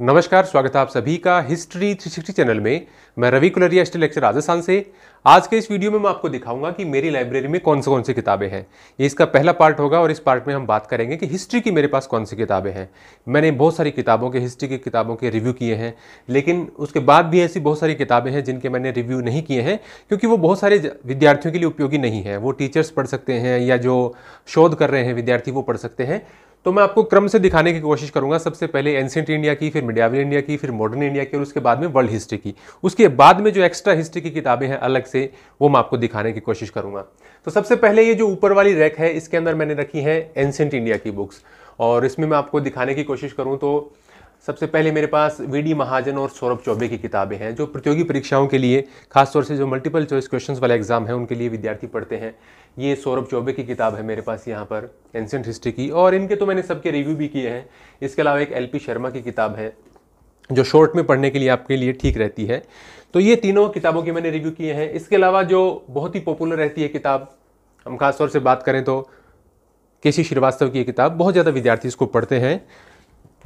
नमस्कार स्वागत है आप सभी का हिस्ट्री थ्री सिक्सटी चैनल में मैं रवि कुलरिया हिस्ट्री लेक्चर राजस्थान से आज के इस वीडियो में मैं आपको दिखाऊंगा कि मेरी लाइब्रेरी में कौन से कौन सी किताबें हैं ये इसका पहला पार्ट होगा और इस पार्ट में हम बात करेंगे कि हिस्ट्री की मेरे पास कौन सी किताबें हैं मैंने बहुत सारी किताबों के हिस्ट्री की किताबों के रिव्यू किए हैं लेकिन उसके बाद भी ऐसी बहुत सारी किताबें हैं जिनके मैंने रिव्यू नहीं किए हैं क्योंकि वो बहुत सारे विद्यार्थियों के लिए उपयोगी नहीं है वो टीचर्स पढ़ सकते हैं या जो शोध कर रहे हैं विद्यार्थी वो पढ़ सकते हैं तो मैं आपको क्रम से दिखाने की कोशिश करूंगा सबसे पहले एंसेंट इंडिया की फिर मिडियावल इंडिया की फिर मॉडर्न इंडिया की और उसके बाद में वर्ल्ड हिस्ट्री की उसके बाद में जो एक्स्ट्रा हिस्ट्री की किताबें हैं अलग से वो मैं आपको दिखाने की कोशिश करूंगा तो सबसे पहले ये जो ऊपर वाली रैक है इसके अंदर मैंने रखी है एंसेंट इंडिया की बुक्स और इसमें मैं आपको दिखाने की कोशिश करूँ तो सबसे पहले मेरे पास वी डी महाजन और सौरभ चौबे की किताबें हैं जो प्रतियोगी परीक्षाओं के लिए खासतौर से जो मल्टीपल चॉइस क्वेश्चंस वाला एग्जाम है उनके लिए विद्यार्थी पढ़ते हैं ये सौरभ चौबे की किताब है मेरे पास यहाँ पर एंसेंट हिस्ट्री की और इनके तो मैंने सबके रिव्यू भी किए हैं इसके अलावा एक एल शर्मा की किताब है जो शॉर्ट में पढ़ने के लिए आपके लिए ठीक रहती है तो ये तीनों किताबों के मैंने रिव्यू किए हैं इसके अलावा जो बहुत ही पॉपुलर रहती है किताब हम खासतौर से बात करें तो के सी श्रीवास्तव की किताब बहुत ज़्यादा विद्यार्थी इसको पढ़ते हैं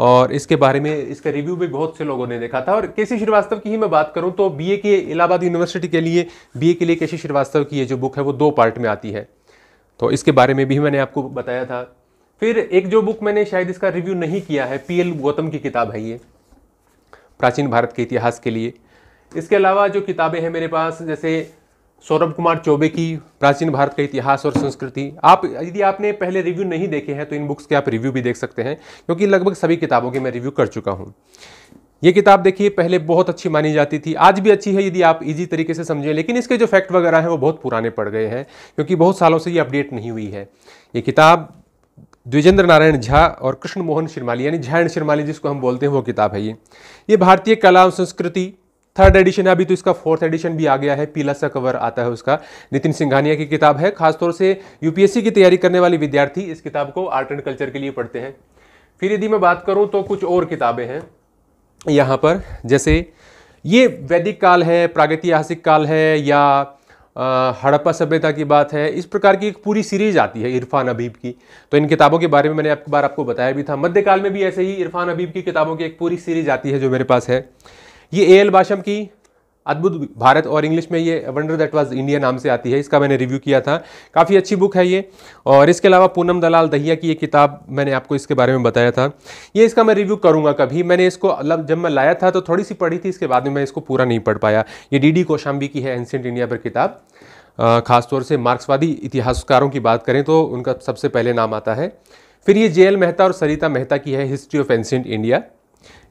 और इसके बारे में इसका रिव्यू भी बहुत से लोगों ने देखा था और के सी श्रीवास्तव की ही मैं बात करूं तो बीए के इलाहाबाद यूनिवर्सिटी के लिए बीए के लिए के सी श्रीवास्तव की ये जो बुक है वो दो पार्ट में आती है तो इसके बारे में भी मैंने आपको बताया था फिर एक जो बुक मैंने शायद इसका रिव्यू नहीं किया है पी एल गौतम की किताब है ये प्राचीन भारत के इतिहास के लिए इसके अलावा जो किताबें हैं मेरे पास जैसे सौरभ कुमार चौबे की प्राचीन भारत का इतिहास और संस्कृति आप यदि आपने पहले रिव्यू नहीं देखे हैं तो इन बुक्स के आप रिव्यू भी देख सकते हैं क्योंकि लगभग सभी किताबों के मैं रिव्यू कर चुका हूँ ये किताब देखिए पहले बहुत अच्छी मानी जाती थी आज भी अच्छी है यदि आप इजी तरीके से समझें लेकिन इसके जो फैक्ट वगैरह हैं वो बहुत पुराने पड़ गए हैं क्योंकि बहुत सालों से ये अपडेट नहीं हुई है ये किताब द्विजेंद्र नारायण झा और कृष्ण मोहन शर्माली यानी झा एंड शर्माली जिसको हम बोलते हैं वो किताब है ये ये भारतीय कला और संस्कृति थर्ड एडिशन है अभी तो इसका फोर्थ एडिशन भी आ गया है पीला सा कवर आता है उसका नितिन सिंघानिया की किताब है खासतौर से यूपीएससी की तैयारी करने वाले विद्यार्थी इस किताब को आर्ट एंड कल्चर के लिए पढ़ते हैं फिर यदि मैं बात करूँ तो कुछ और किताबें हैं यहाँ पर जैसे ये वैदिक काल है प्रागैतिहासिक काल है या हड़प्पा सभ्यता की बात है इस प्रकार की एक पूरी सीरीज आती है इरफान अबीब की तो इन किताबों के बारे में मैंने आपको बार आपको बताया भी था मध्यकाल में भी ऐसे ही इरफान अबीब की किताबों की एक पूरी सीरीज आती है जो मेरे पास है ये ए एल बाशम की अद्भुत भारत और इंग्लिश में ये वंडर दैट वाज इंडिया नाम से आती है इसका मैंने रिव्यू किया था काफ़ी अच्छी बुक है ये और इसके अलावा पूनम दलाल दहिया की ये किताब मैंने आपको इसके बारे में बताया था ये इसका मैं रिव्यू करूँगा कभी मैंने इसको मतलब जब मैं लाया था तो थोड़ी सी पढ़ी थी इसके बाद में मैं इसको पूरा नहीं पढ़ पाया ये डी डी कोशाम्बी की है एंसेंट इंडिया पर किताब खासतौर से मार्क्सवादी इतिहासकारों की बात करें तो उनका सबसे पहले नाम आता है फिर ये जे एल मेहता और सरिता मेहता की है हिस्ट्री ऑफ एंसेंट इंडिया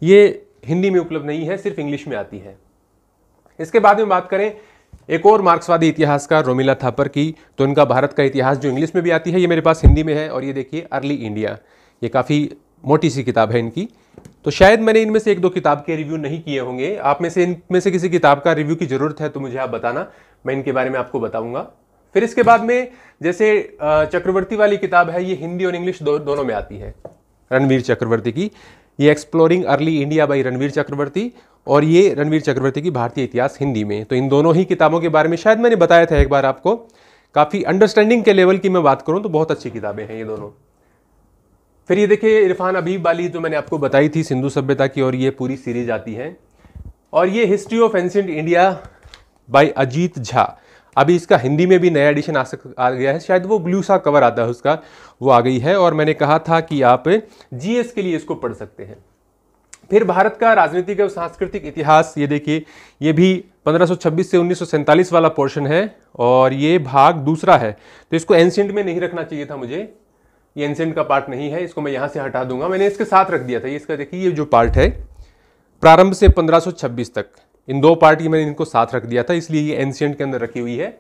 ये हिंदी में उपलब्ध नहीं है सिर्फ इंग्लिश में आती है इसके बाद में बात करें एक और मार्क्सवादी इतिहासकार रोमिला थापर की तो इनका भारत का इतिहास जो इंग्लिश में भी आती है ये मेरे पास हिंदी में है और ये देखिए अर्ली इंडिया ये काफ़ी मोटी सी किताब है इनकी तो शायद मैंने इनमें से एक दो किताब के रिव्यू नहीं किए होंगे आप में से इनमें से किसी किताब का रिव्यू की ज़रूरत है तो मुझे आप बताना मैं इनके बारे में आपको बताऊंगा फिर इसके बाद में जैसे चक्रवर्ती वाली किताब है ये हिंदी और इंग्लिश दो, दोनों में आती है रणवीर चक्रवर्ती की ये exploring early India by Ranveer Chakravarti और ये रणवीर चक्रवर्ती की भारतीय इतिहास हिंदी में तो इन दोनों ही किताबों के बारे में शायद मैंने बताया था एक बार आपको काफ़ी अंडरस्टैंडिंग के लेवल की मैं बात करूँ तो बहुत अच्छी किताबें हैं ये दोनों फिर ये देखिए इरफान अबीब वाली जो मैंने आपको बताई थी सिंधु सभ्यता की और ये पूरी सीरीज आती है और ये history of ancient India by Ajit Jha अभी इसका हिंदी में भी नया एडिशन आ सक आ गया है शायद वो ब्लू सा कवर आता है उसका वो आ गई है और मैंने कहा था कि आप जीएस के लिए इसको पढ़ सकते हैं फिर भारत का राजनीतिक और सांस्कृतिक इतिहास ये देखिए ये भी 1526 से उन्नीस वाला पोर्शन है और ये भाग दूसरा है तो इसको एनसेंट में नहीं रखना चाहिए था मुझे ये एनसेंट का पार्ट नहीं है इसको मैं यहाँ से हटा दूंगा मैंने इसके साथ रख दिया था ये इसका देखिए ये जो पार्ट है प्रारंभ से 1526 तक इन दो पार्टी मैंने इनको साथ रख दिया था इसलिए ये एंशियंट के अंदर रखी हुई है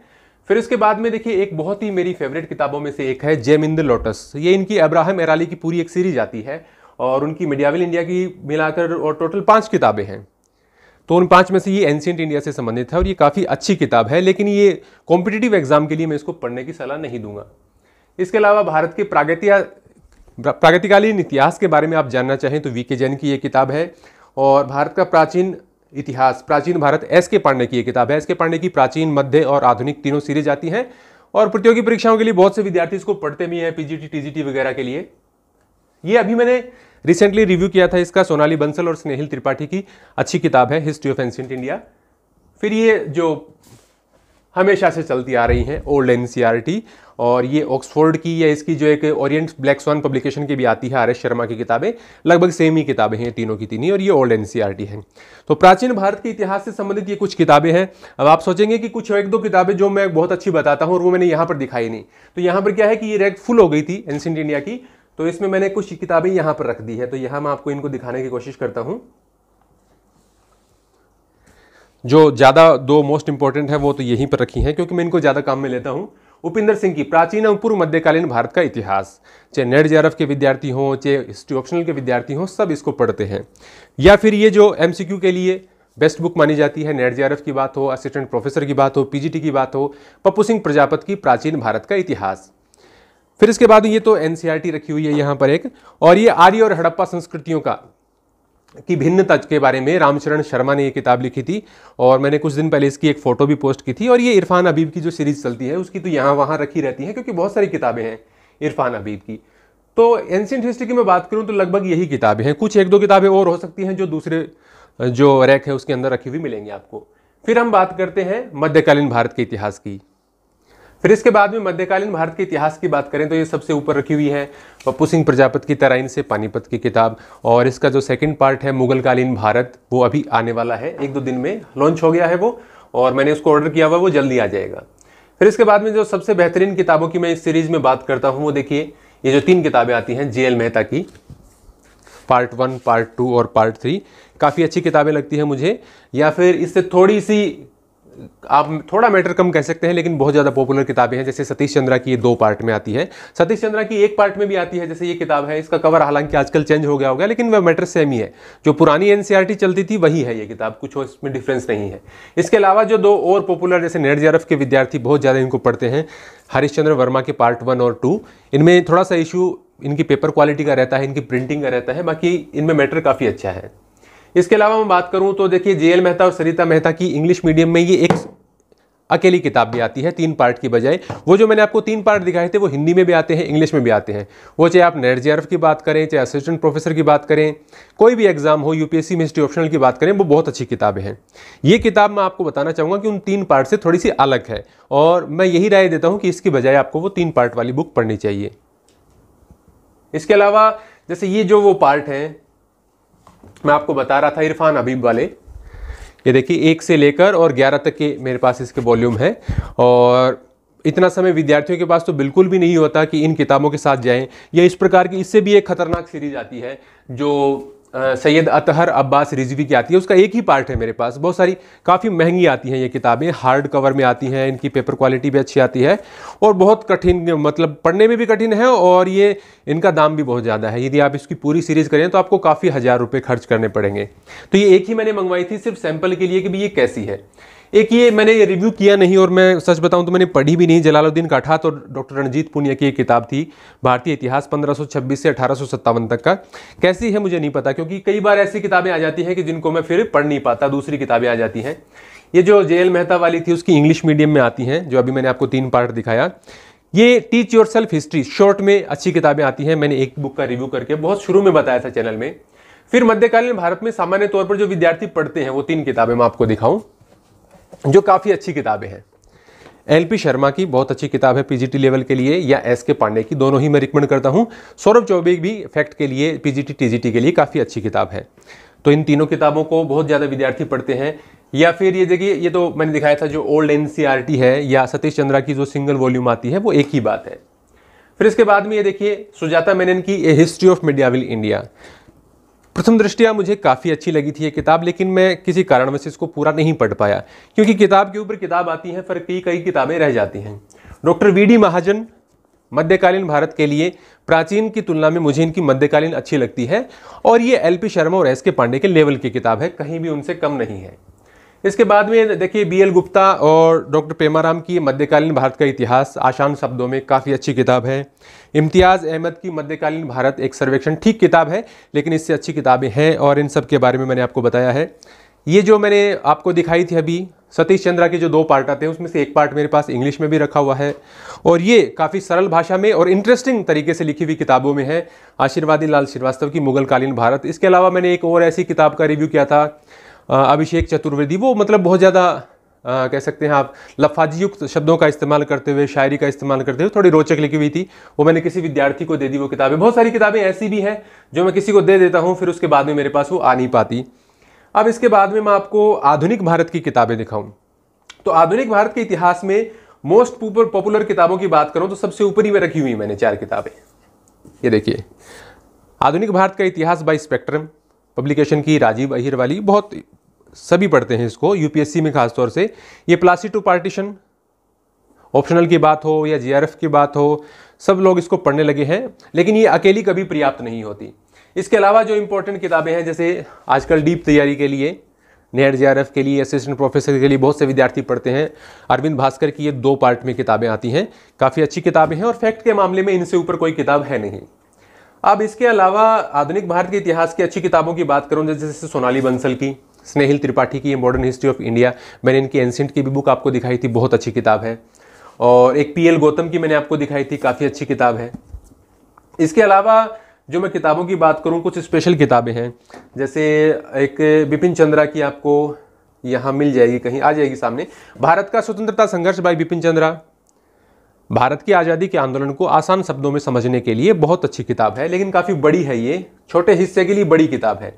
फिर इसके बाद में देखिए एक बहुत ही मेरी फेवरेट किताबों में से एक है जेम इन द लोटस ये इनकी अब्राहम एराली की पूरी एक सीरीज आती है और उनकी मिडियावल इंडिया की मिलाकर और टोटल पाँच किताबें हैं तो उन पाँच में से ये एंशियंट इंडिया से संबंधित है और ये काफ़ी अच्छी किताब है लेकिन ये कॉम्पिटिटिव एग्जाम के लिए मैं इसको पढ़ने की सलाह नहीं दूंगा इसके अलावा भारत के प्रागतिया प्रागतिकालीन इतिहास के बारे में आप जानना चाहें तो वी के जैन की ये किताब है और भारत का प्राचीन इतिहास प्राचीन भारत एस के पांडे की ये किताब है एस के पांडे की प्राचीन मध्य और आधुनिक तीनों सीरीज आती हैं और प्रतियोगी परीक्षाओं के लिए बहुत से विद्यार्थी इसको पढ़ते भी हैं पीजीटी टीजीटी वगैरह के लिए ये अभी मैंने रिसेंटली रिव्यू किया था इसका सोनाली बंसल और स्नेहिल त्रिपाठी की अच्छी किताब है हिस्ट्री ऑफ एंशियंट इंडिया फिर ये जो हमेशा से चलती आ रही हैं ओल्ड एन और ये ऑक्सफोर्ड की या इसकी जो एक ओरियंट ब्लैक स्वान पब्लिकेशन की भी आती है आर एस शर्मा की किताबें लगभग सेम ही किताबें हैं तीनों की तीन ही और ये ओल्ड एन e हैं तो प्राचीन भारत के इतिहास से संबंधित ये कुछ किताबें हैं अब आप सोचेंगे कि कुछ एक दो किताबें जो मैं बहुत अच्छी बताता हूँ और वो मैंने यहाँ पर दिखाई नहीं तो यहाँ पर क्या है कि ये रैक फुल हो गई थी एंसेंट इंडिया की तो इसमें मैंने कुछ किताबें यहाँ पर रख दी है तो यहाँ मैं आपको इनको दिखाने की कोशिश करता हूँ जो ज़्यादा दो मोस्ट इंपॉर्टेंट है वो तो यहीं पर रखी हैं क्योंकि मैं इनको ज़्यादा काम में लेता हूँ उपेंद्र सिंह की प्राचीन एवं पूर्व मध्यकालीन भारत का इतिहास चाहे नेट जे के विद्यार्थी हों चाहे हिस्ट्री ऑप्शनल के विद्यार्थी हों सब इसको पढ़ते हैं या फिर ये जो एम के लिए बेस्ट बुक मानी जाती है नेट जे की बात हो असिस्टेंट प्रोफेसर की बात हो पीजीटी की बात हो पप्पू सिंह प्रजापत की प्राचीन भारत का इतिहास फिर इसके बाद ये तो एनसीआरटी e रखी हुई है यहाँ पर एक और ये आर्य और हड़प्पा संस्कृतियों का की भिन्नता के बारे में रामचरण शर्मा ने ये किताब लिखी थी और मैंने कुछ दिन पहले इसकी एक फ़ोटो भी पोस्ट की थी और ये इरफान अबीब की जो सीरीज़ चलती है उसकी तो यहाँ वहाँ रखी रहती है क्योंकि बहुत सारी किताबें हैं इरफान अबीब की तो एंशियंट हिस्ट्री की मैं बात करूँ तो लगभग यही किताबें हैं कुछ एक दो किताबें और हो सकती हैं जो दूसरे जो रैक है उसके अंदर रखी हुई मिलेंगी आपको फिर हम बात करते हैं मध्यकालीन भारत के इतिहास की फिर इसके बाद में मध्यकालीन भारत के इतिहास की बात करें तो ये सबसे ऊपर रखी हुई है पप्पू सिंह प्रजापत की तराइन से पानीपत की किताब और इसका जो सेकंड पार्ट है मुगलकालीन भारत वो अभी आने वाला है एक दो दिन में लॉन्च हो गया है वो और मैंने उसको ऑर्डर किया हुआ वो जल्दी आ जाएगा फिर इसके बाद में जो सबसे बेहतरीन किताबों की मैं इस सीरीज में बात करता हूँ वो देखिए ये जो तीन किताबें आती हैं जे मेहता की पार्ट वन पार्ट टू और पार्ट थ्री काफ़ी अच्छी किताबें लगती हैं मुझे या फिर इससे थोड़ी सी आप थोड़ा मैटर कम कह सकते हैं लेकिन बहुत ज़्यादा पॉपुलर किताबें हैं जैसे सतीश चंद्रा की ये दो पार्ट में आती है सतीश चंद्रा की एक पार्ट में भी आती है जैसे ये किताब है इसका कवर हालांकि आजकल चेंज हो गया होगा लेकिन वह मैटर सेम ही है जो पुरानी एन e चलती थी वही है ये किताब कुछ इसमें डिफरेंस नहीं है इसके अलावा जो दो और पॉपुलर जैसे नेट जरफ के विद्यार्थी बहुत ज़्यादा इनको पढ़ते हैं हरिश्चंद्र वर्मा के पार्ट वन और टू इनमें थोड़ा सा इशू इनकी पेपर क्वालिटी का रहता है इनकी प्रिंटिंग का रहता है बाकी इनमें मैटर काफ़ी अच्छा है इसके अलावा मैं बात करूँ तो देखिए जे एल मेहता और सरिता मेहता की इंग्लिश मीडियम में ये एक अकेली किताब भी आती है तीन पार्ट की बजाय वो जो मैंने आपको तीन पार्ट दिखाए थे वो हिंदी में भी आते हैं इंग्लिश में भी आते हैं वो चाहे आप नेट की बात करें चाहे असिस्टेंट प्रोफेसर की बात करें कोई भी एग्जाम हो यूपीएससी में हिस्ट्री ऑप्शनल की बात करें वो बहुत अच्छी किताबें हैं ये किताब मैं आपको बताना चाहूँगा कि उन तीन पार्ट से थोड़ी सी अलग है और मैं यही राय देता हूँ कि इसकी बजाय आपको वो तीन पार्ट वाली बुक पढ़नी चाहिए इसके अलावा जैसे ये जो वो पार्ट हैं मैं आपको बता रहा था इरफान अबीब वाले ये देखिए एक से लेकर और ग्यारह तक के मेरे पास इसके वॉल्यूम है और इतना समय विद्यार्थियों के पास तो बिल्कुल भी नहीं होता कि इन किताबों के साथ जाएं या इस प्रकार की इससे भी एक खतरनाक सीरीज आती है जो सैयद अतहर अब्बास रिजवी की आती है उसका एक ही पार्ट है मेरे पास बहुत सारी काफ़ी महंगी आती हैं ये किताबें हार्ड कवर में आती हैं इनकी पेपर क्वालिटी भी अच्छी आती है और बहुत कठिन मतलब पढ़ने में भी कठिन है और ये इनका दाम भी बहुत ज़्यादा है यदि आप इसकी पूरी सीरीज़ करें तो आपको काफ़ी हज़ार रुपये खर्च करने पड़ेंगे तो ये एक ही मैंने मंगवाई थी सिर्फ सैम्पल के लिए कि भाई ये कैसी है एक ये मैंने ये रिव्यू किया नहीं और मैं सच बताऊं तो मैंने पढ़ी भी नहीं जलालुद्दीन काठात तो और डॉक्टर रणजीत पुनिया की एक किताब थी भारतीय इतिहास 1526 से अठारह तक का कैसी है मुझे नहीं पता क्योंकि कई बार ऐसी किताबें आ जाती हैं कि जिनको मैं फिर पढ़ नहीं पाता दूसरी किताबें आ जाती हैं ये जो जे एल मेहता वाली थी उसकी इंग्लिश मीडियम में आती हैं जो अभी मैंने आपको तीन पार्ट दिखाया ये teach yourself history short में अच्छी किताबें आती हैं मैंने एक बुक का रिव्यू करके बहुत शुरू में बताया था चैनल में फिर मध्यकालीन भारत में सामान्य तौर पर जो विद्यार्थी पढ़ते हैं वो तीन किताबें मैं आपको दिखाऊं जो काफ़ी अच्छी किताबें हैं एल पी शर्मा की बहुत अच्छी किताब है पीजीटी लेवल के लिए या एस के पांडे की दोनों ही मैं रिकमेंड करता हूँ सौरभ चौबे भी फैक्ट के लिए पीजीटी टीजीटी के लिए काफ़ी अच्छी किताब है तो इन तीनों किताबों को बहुत ज़्यादा विद्यार्थी पढ़ते हैं या फिर ये देखिए ये तो मैंने दिखाया था जो ओल्ड एन e है या सतीश चंद्रा की जो सिंगल वॉल्यूम आती है वो एक ही बात है फिर इसके बाद में ये देखिए सुजाता मेनन की a history of medieval India प्रथम दृष्टिया मुझे काफ़ी अच्छी लगी थी ये किताब लेकिन मैं किसी कारणवश इसको पूरा नहीं पढ़ पाया क्योंकि किताब के ऊपर किताब आती हैं पर कई कई किताबें रह जाती हैं डॉक्टर वी डी महाजन मध्यकालीन भारत के लिए प्राचीन की तुलना में मुझे इनकी मध्यकालीन अच्छी लगती है और ये एल पी शर्मा और एस के पांडे के लेवल की किताब है कहीं भी उनसे कम नहीं है इसके बाद में देखिए बी एल गुप्ता और डॉक्टर पेमाराम की मध्यकालीन भारत का इतिहास आसान शब्दों में काफ़ी अच्छी किताब है इम्तियाज़ अहमद की मध्यकालीन भारत एक सर्वेक्षण ठीक किताब है लेकिन इससे अच्छी किताबें हैं और इन सब के बारे में मैंने आपको बताया है ये जो मैंने आपको दिखाई थी अभी सतीश चंद्रा के जो दो पार्ट आते हैं उसमें से एक पार्ट मेरे पास इंग्लिश में भी रखा हुआ है और ये काफ़ी सरल भाषा में और इंटरेस्टिंग तरीके से लिखी हुई किताबों में है आशीर्वादी लाल श्रीवास्तव की मुगलकालीन भारत इसके अलावा मैंने एक और ऐसी किताब का रिव्यू किया था अभिषेक चतुर्वेदी वो मतलब बहुत ज़्यादा आ, कह सकते हैं आप लफाजीयुक्त शब्दों का इस्तेमाल करते हुए शायरी का इस्तेमाल करते हुए थोड़ी रोचक लिखी हुई थी वो मैंने किसी विद्यार्थी को दे दी वो किताबें बहुत सारी किताबें ऐसी भी हैं जो मैं किसी को दे देता हूँ फिर उसके बाद में मेरे पास वो आ नहीं पाती अब इसके बाद में मैं आपको आधुनिक भारत की किताबें दिखाऊँ तो आधुनिक भारत के इतिहास में मोस्ट पॉपुलर किताबों की बात करूँ तो सबसे ऊपर ही में रखी हुई मैंने चार किताबें ये देखिए आधुनिक भारत का इतिहास बाई स्पेक्ट्रम पब्लिकेशन की राजीव अहिर वाली बहुत सभी पढ़ते हैं इसको यूपीएससी में खासतौर से ये टू पार्टीशन ऑप्शनल की बात हो या जीआरएफ की बात हो सब लोग इसको पढ़ने लगे हैं लेकिन ये अकेली कभी पर्याप्त नहीं होती इसके अलावा जो इंपॉर्टेंट किताबें हैं जैसे आजकल डीप तैयारी के लिए नेट जे के लिए असिस्टेंट प्रोफेसर के लिए बहुत से विद्यार्थी पढ़ते हैं अरविंद भास्कर की ये दो पार्ट में किताबें आती हैं काफ़ी अच्छी किताबें हैं और फैक्ट के मामले में इनसे ऊपर कोई किताब है नहीं अब इसके अलावा आधुनिक भारत के इतिहास की अच्छी किताबों की बात करूँ जैसे सोनाली बंसल की स्नेहिल त्रिपाठी की मॉडर्न हिस्ट्री ऑफ इंडिया मैंने इनकी एंसेंट की भी बुक आपको दिखाई थी बहुत अच्छी किताब है और एक पी एल गौतम की मैंने आपको दिखाई थी काफ़ी अच्छी किताब है इसके अलावा जो मैं किताबों की बात करूँ कुछ स्पेशल किताबें हैं जैसे एक बिपिन चंद्रा की आपको यहाँ मिल जाएगी कहीं आ जाएगी सामने भारत का स्वतंत्रता संघर्ष बाई बिपिन चंद्रा भारत की आज़ादी के आंदोलन को आसान शब्दों में समझने के लिए बहुत अच्छी किताब है लेकिन काफ़ी बड़ी है ये छोटे हिस्से के लिए बड़ी किताब है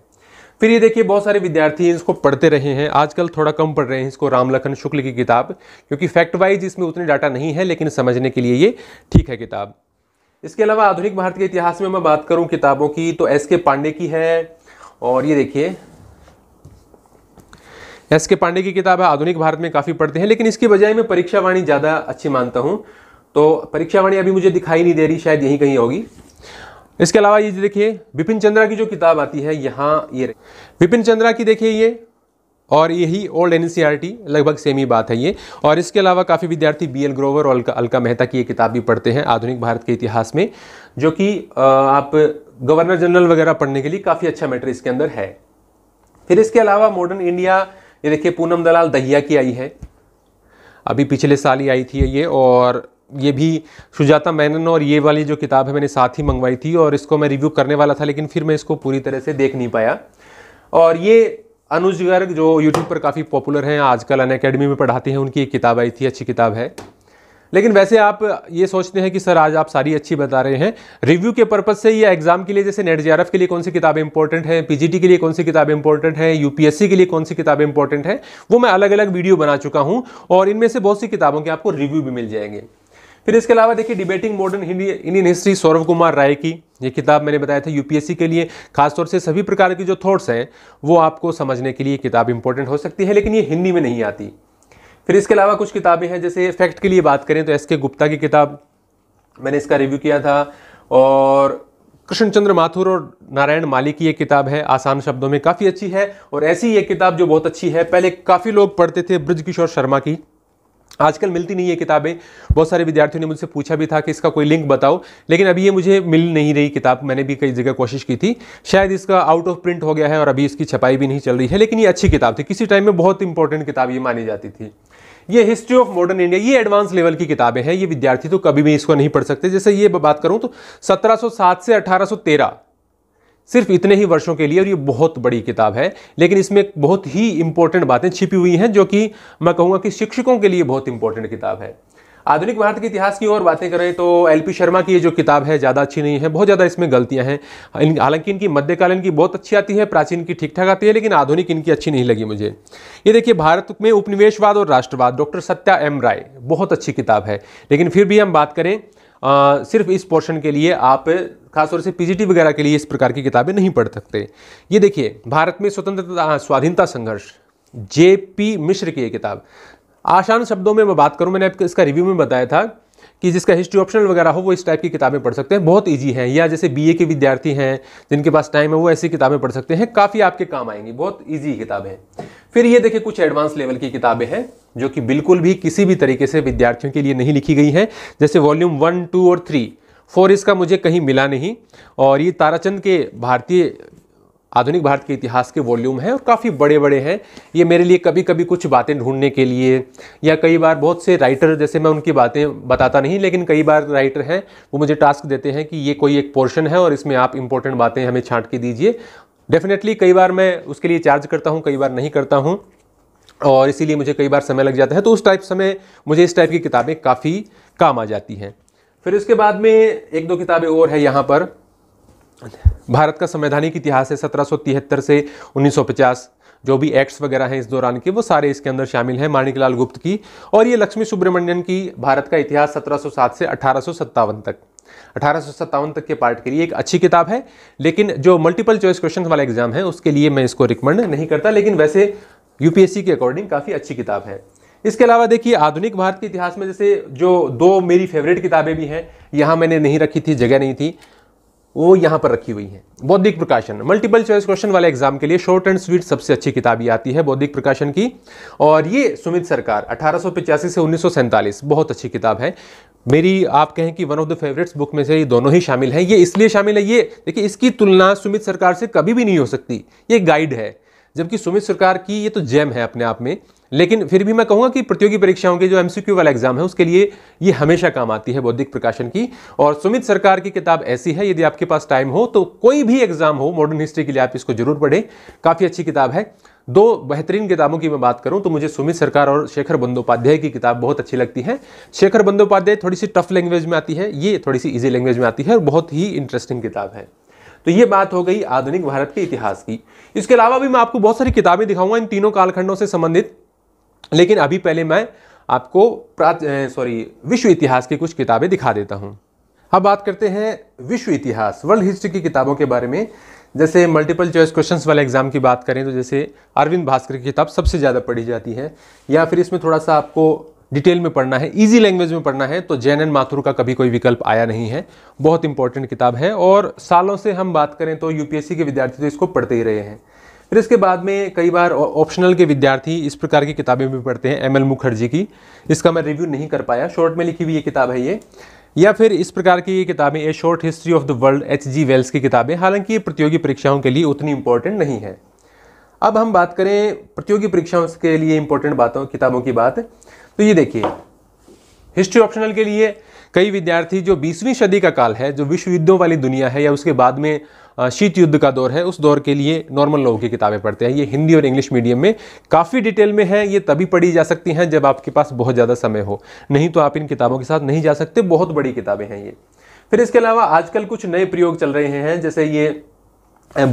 फिर ये देखिए बहुत सारे विद्यार्थी इसको पढ़ते रहे हैं आजकल थोड़ा कम पढ़ रहे हैं इसको राम लखन शुक्ल की किताब क्योंकि फैक्ट वाइज इसमें उतने डाटा नहीं है लेकिन समझने के लिए ये ठीक है किताब इसके अलावा आधुनिक भारत के इतिहास में मैं बात करूं किताबों की तो एस के पांडे की है और ये देखिए एस के पांडे की किताब है आधुनिक भारत में काफ़ी पढ़ते हैं लेकिन इसके बजाय मैं परीक्षावाणी ज़्यादा अच्छी मानता हूँ तो परीक्षावाणी अभी मुझे दिखाई नहीं दे रही शायद यहीं कहीं होगी इसके अलावा ये देखिए विपिन चंद्रा की जो किताब आती है यहाँ ये विपिन चंद्रा की देखिए ये और यही ओल्ड एन लगभग सेम ही बात है ये और इसके अलावा काफ़ी विद्यार्थी बी एल ग्रोवर और अलका, अलका मेहता की ये किताब भी पढ़ते हैं आधुनिक भारत के इतिहास में जो कि आप गवर्नर जनरल वगैरह पढ़ने के लिए काफ़ी अच्छा मैटर इसके अंदर है फिर इसके अलावा मॉडर्न इंडिया ये देखिए पूनम दलाल दहिया की आई है अभी पिछले साल ही आई थी ये और ये भी सुजाता मैनन और ये वाली जो किताब है मैंने साथ ही मंगवाई थी और इसको मैं रिव्यू करने वाला था लेकिन फिर मैं इसको पूरी तरह से देख नहीं पाया और ये अनुज गर्ग जो यूट्यूब पर काफ़ी पॉपुलर हैं आजकल अन अकेडमी में पढ़ाते हैं उनकी एक किताब आई थी अच्छी किताब है लेकिन वैसे आप ये सोचते हैं कि सर आज आप सारी अच्छी बता रहे हैं रिव्यू के पर्पज़ से या एग्ज़ाम के लिए जैसे नेट जे के लिए कौन सी किताबें इंपॉर्टेंट हैं पीजीटी के लिए कौन सी किताबें इंपॉर्टेंट हैं यूपीएससी के लिए कौन सी किताबें इंपॉर्टेंट हैं वो मैं अलग अलग वीडियो बना चुका हूँ और इनमें से बहुत सी किताबों के आपको रिव्यू भी मिल जाएंगे फिर इसके अलावा देखिए debating modern Indian history Saurabh Kumar Rai की ये किताब मैंने बताया था यूपीएससी के लिए खासतौर से सभी प्रकार के जो थॉट्स हैं वो आपको समझने के लिए किताब इंपॉर्टेंट हो सकती है लेकिन ये हिंदी में नहीं आती फिर इसके अलावा कुछ किताबें हैं जैसे फैक्ट के लिए बात करें तो एस के गुप्ता की किताब मैंने इसका रिव्यू किया था और कृष्णचंद्र माथुर और नारायण माली की एक किताब है आसान शब्दों में काफ़ी अच्छी है और ऐसी ये किताब जो बहुत अच्छी है पहले काफ़ी लोग पढ़ते थे ब्रजकिशोर शर्मा की आजकल मिलती नहीं है किताबें बहुत सारे विद्यार्थियों ने मुझसे पूछा भी था कि इसका कोई लिंक बताओ लेकिन अभी ये मुझे मिल नहीं रही किताब मैंने भी कई जगह कोशिश की थी शायद इसका आउट ऑफ प्रिंट हो गया है और अभी इसकी छपाई भी नहीं चल रही है लेकिन ये अच्छी किताब थी किसी टाइम में बहुत इंपॉर्टेंट किताब ये मानी जाती थी ये हिस्ट्री ऑफ मॉडर्न इंडिया ये एडवांस लेवल की किताबें हैं ये विद्यार्थी तो कभी भी इसको नहीं पढ़ सकते जैसे ये बात करूँ तो 1707 से 1813 सिर्फ इतने ही वर्षों के लिए और ये बहुत बड़ी किताब है लेकिन इसमें बहुत ही इंपॉर्टेंट बातें छिपी हुई हैं जो कि मैं कहूँगा कि शिक्षकों के लिए बहुत इंपॉर्टेंट किताब है आधुनिक भारत के इतिहास की और बातें करें तो एल पी शर्मा की ये जो किताब है ज़्यादा अच्छी नहीं है बहुत ज़्यादा इसमें गलतियाँ हैं हालांकि इनकी मध्यकालीन की बहुत अच्छी आती है प्राचीन की ठीक ठाक आती है लेकिन आधुनिक इनकी अच्छी नहीं लगी मुझे ये देखिए भारत में उपनिवेशवाद और राष्ट्रवाद डॉक्टर सत्या एम राय बहुत अच्छी किताब है लेकिन फिर भी हम बात करें आ, सिर्फ इस पोर्शन के लिए आप खासतौर से पीजीटी वगैरह के लिए इस प्रकार की किताबें नहीं पढ़ सकते ये देखिए भारत में स्वतंत्रता स्वाधीनता संघर्ष जे पी मिश्र की ये किताब आसान शब्दों में मैं बात करूँ मैंने आपको इसका रिव्यू में बताया था कि जिसका हिस्ट्री ऑप्शनल वगैरह हो वो इस टाइप की किताबें पढ़ सकते हैं बहुत ईजी हैं या जैसे बीए के विद्यार्थी हैं जिनके पास टाइम है वो ऐसी किताबें पढ़ सकते हैं काफ़ी आपके काम आएंगी बहुत ईजी किताबें हैं फिर ये देखिए कुछ एडवांस लेवल की किताबें हैं जो कि बिल्कुल भी किसी भी तरीके से विद्यार्थियों के लिए नहीं लिखी गई हैं जैसे वॉल्यूम वन टू और थ्री फोर इसका मुझे कहीं मिला नहीं और ये ताराचंद के भारतीय आधुनिक भारत के इतिहास के वॉल्यूम हैं और काफ़ी बड़े बड़े हैं ये मेरे लिए कभी कभी कुछ बातें ढूंढने के लिए या कई बार बहुत से राइटर जैसे मैं उनकी बातें बताता नहीं लेकिन कई बार राइटर हैं वो मुझे टास्क देते हैं कि ये कोई एक पोर्शन है और इसमें आप इंपॉर्टेंट बातें हमें छांट के दीजिए डेफिनेटली कई बार मैं उसके लिए चार्ज करता हूँ कई बार नहीं करता हूँ और इसीलिए मुझे कई बार समय लग जाता है तो उस टाइप समय मुझे इस टाइप की किताबें काफ़ी काम आ जाती हैं फिर उसके बाद में एक दो किताबें और हैं यहाँ पर भारत का संवैधानिक इतिहास है सत्रह से 1950 जो भी एक्ट्स वगैरह हैं इस दौरान के वो सारे इसके अंदर शामिल हैं माणिकलाल गुप्त की और ये लक्ष्मी सुब्रमण्यन की भारत का इतिहास 1707 से अठारह तक अठारह तक के पार्ट के लिए एक अच्छी किताब है लेकिन जो मल्टीपल चॉइस क्वेश्चन वाला एग्जाम है उसके लिए मैं इसको रिकमेंड नहीं करता लेकिन वैसे यूपीएससी के अकॉर्डिंग काफ़ी अच्छी किताब है इसके अलावा देखिए आधुनिक भारत के इतिहास में जैसे जो दो मेरी फेवरेट किताबें भी हैं यहाँ मैंने नहीं रखी थी जगह नहीं थी वो यहाँ पर रखी हुई है Bauddhik Prakashan multiple choice question वाले एग्जाम के लिए शॉर्ट एंड स्वीट सबसे अच्छी किताब ये आती है बौद्धिक प्रकाशन की और ये सुमित सरकार अठारह से उन्नीस बहुत अच्छी किताब है मेरी आप कहें कि one of the favourites book में से ये दोनों ही शामिल हैं ये इसलिए शामिल है ये देखिए इसकी तुलना सुमित सरकार से कभी भी नहीं हो सकती ये गाइड है जबकि सुमित सरकार की ये तो जैम है अपने आप में लेकिन फिर भी मैं कहूंगा कि प्रतियोगी परीक्षाओं के जो एमसीक्यू वाला एग्जाम है उसके लिए ये हमेशा काम आती है बौद्धिक प्रकाशन की और सुमित सरकार की किताब ऐसी है यदि आपके पास टाइम हो तो कोई भी एग्जाम हो मॉडर्न हिस्ट्री के लिए आप इसको जरूर पढ़ें काफ़ी अच्छी किताब है दो बेहतरीन किताबों की मैं बात करूं तो मुझे सुमित सरकार और शेखर बंदोपाध्याय की किताब बहुत अच्छी लगती है शेखर बंदोपाध्याय थोड़ी सी टफ लैंग्वेज में आती है ये थोड़ी सी इजी लैंग्वेज में आती है और बहुत ही इंटरेस्टिंग किताब है तो ये बात हो गई आधुनिक भारत के इतिहास की इसके अलावा भी मैं आपको बहुत सारी किताबें दिखाऊंगा इन तीनों कालखंडों से संबंधित लेकिन अभी पहले मैं आपको सॉरी विश्व इतिहास की कुछ किताबें दिखा देता हूँ अब बात करते हैं विश्व इतिहास वर्ल्ड हिस्ट्री की किताबों के बारे में जैसे मल्टीपल चॉइस क्वेश्चंस वाले एग्जाम की बात करें तो जैसे अरविंद भास्कर की किताब सबसे ज़्यादा पढ़ी जाती है या फिर इसमें थोड़ा सा आपको डिटेल में पढ़ना है इजी लैंग्वेज में पढ़ना है तो जैन एंड माथुर का कभी कोई विकल्प आया नहीं है बहुत इंपॉर्टेंट किताब है और सालों से हम बात करें तो यूपीएससी के विद्यार्थी तो इसको पढ़ते ही रहे हैं फिर इसके बाद में कई बार ऑप्शनल के विद्यार्थी इस प्रकार की किताबें भी पढ़ते हैं एम एल मुखर्जी की इसका मैं रिव्यू नहीं कर पाया शॉर्ट में लिखी हुई ये किताब है ये या फिर इस प्रकार की ये किताबें a short history of the world H G Wells की किताबें हालांकि ये प्रतियोगी परीक्षाओं के लिए उतनी इंपॉर्टेंट नहीं है अब हम बात करें प्रतियोगी परीक्षाओं के लिए इंपॉर्टेंट बातों किताबों की बात तो ये देखिए हिस्ट्री ऑप्शनल के लिए कई विद्यार्थी जो बीसवीं सदी का काल है जो विश्व युद्धों वाली दुनिया है या उसके बाद में शीत युद्ध का दौर है उस दौर के लिए नॉर्मल लोगों की किताबें पढ़ते हैं ये हिंदी और इंग्लिश मीडियम में काफ़ी डिटेल में है ये तभी पढ़ी जा सकती हैं जब आपके पास बहुत ज़्यादा समय हो नहीं तो आप इन किताबों के साथ नहीं जा सकते बहुत बड़ी किताबें हैं ये फिर इसके अलावा आजकल कुछ नए प्रयोग चल रहे हैं जैसे ये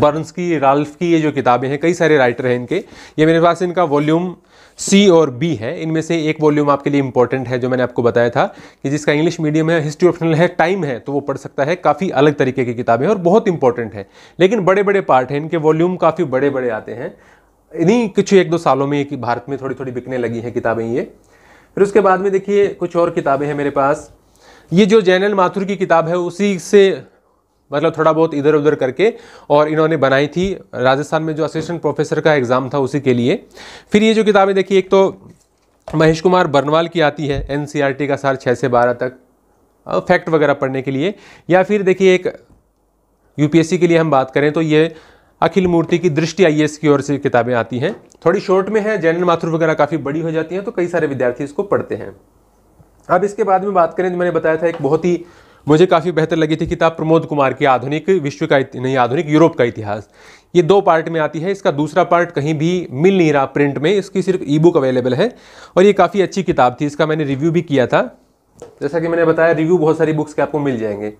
बर्न्स की राल्फ की ये जो किताबें हैं कई सारे राइटर हैं इनके ये मेरे पास इनका वॉल्यूम सी और बी है इनमें से एक वॉल्यूम आपके लिए इंपॉर्टेंट है जो मैंने आपको बताया था कि जिसका इंग्लिश मीडियम है हिस्ट्री ऑप्शनल है टाइम है तो वो पढ़ सकता है काफ़ी अलग तरीके की किताबें और बहुत इंपॉर्टेंट है लेकिन बड़े बड़े पार्ट हैं इनके वॉल्यूम काफ़ी बड़े बड़े आते हैं इन्हीं कुछ एक दो सालों में भारत में थोड़ी थोड़ी बिकने लगी हैं किताबें ये फिर उसके बाद में देखिए कुछ और किताबें हैं मेरे पास ये जो जैनल माथुर की किताब है उसी से मतलब थोड़ा बहुत इधर उधर करके और इन्होंने बनाई थी राजस्थान में जो असिस्टेंट प्रोफेसर का एग्ज़ाम था उसी के लिए फिर ये जो किताबें देखिए एक तो महेश कुमार बर्नवाल की आती है एन e का सार छः से बारह तक फैक्ट वगैरह पढ़ने के लिए या फिर देखिए एक यू के लिए हम बात करें तो ये अखिल मूर्ति की दृष्टि आई e की ओर से किताबें आती हैं थोड़ी शॉर्ट में है जैनल माथुर वगैरह काफ़ी बड़ी हो जाती हैं तो कई सारे विद्यार्थी इसको पढ़ते हैं अब इसके बाद में बात करें तो मैंने बताया था एक बहुत ही मुझे काफ़ी बेहतर लगी थी किताब प्रमोद कुमार की आधुनिक विश्व का नहीं आधुनिक यूरोप का इतिहास ये दो पार्ट में आती है इसका दूसरा पार्ट कहीं भी मिल नहीं रहा प्रिंट में इसकी सिर्फ ई बुक अवेलेबल है और ये काफ़ी अच्छी किताब थी इसका मैंने रिव्यू भी किया था जैसा कि मैंने बताया रिव्यू बहुत सारी बुक्स के आपको मिल जाएंगे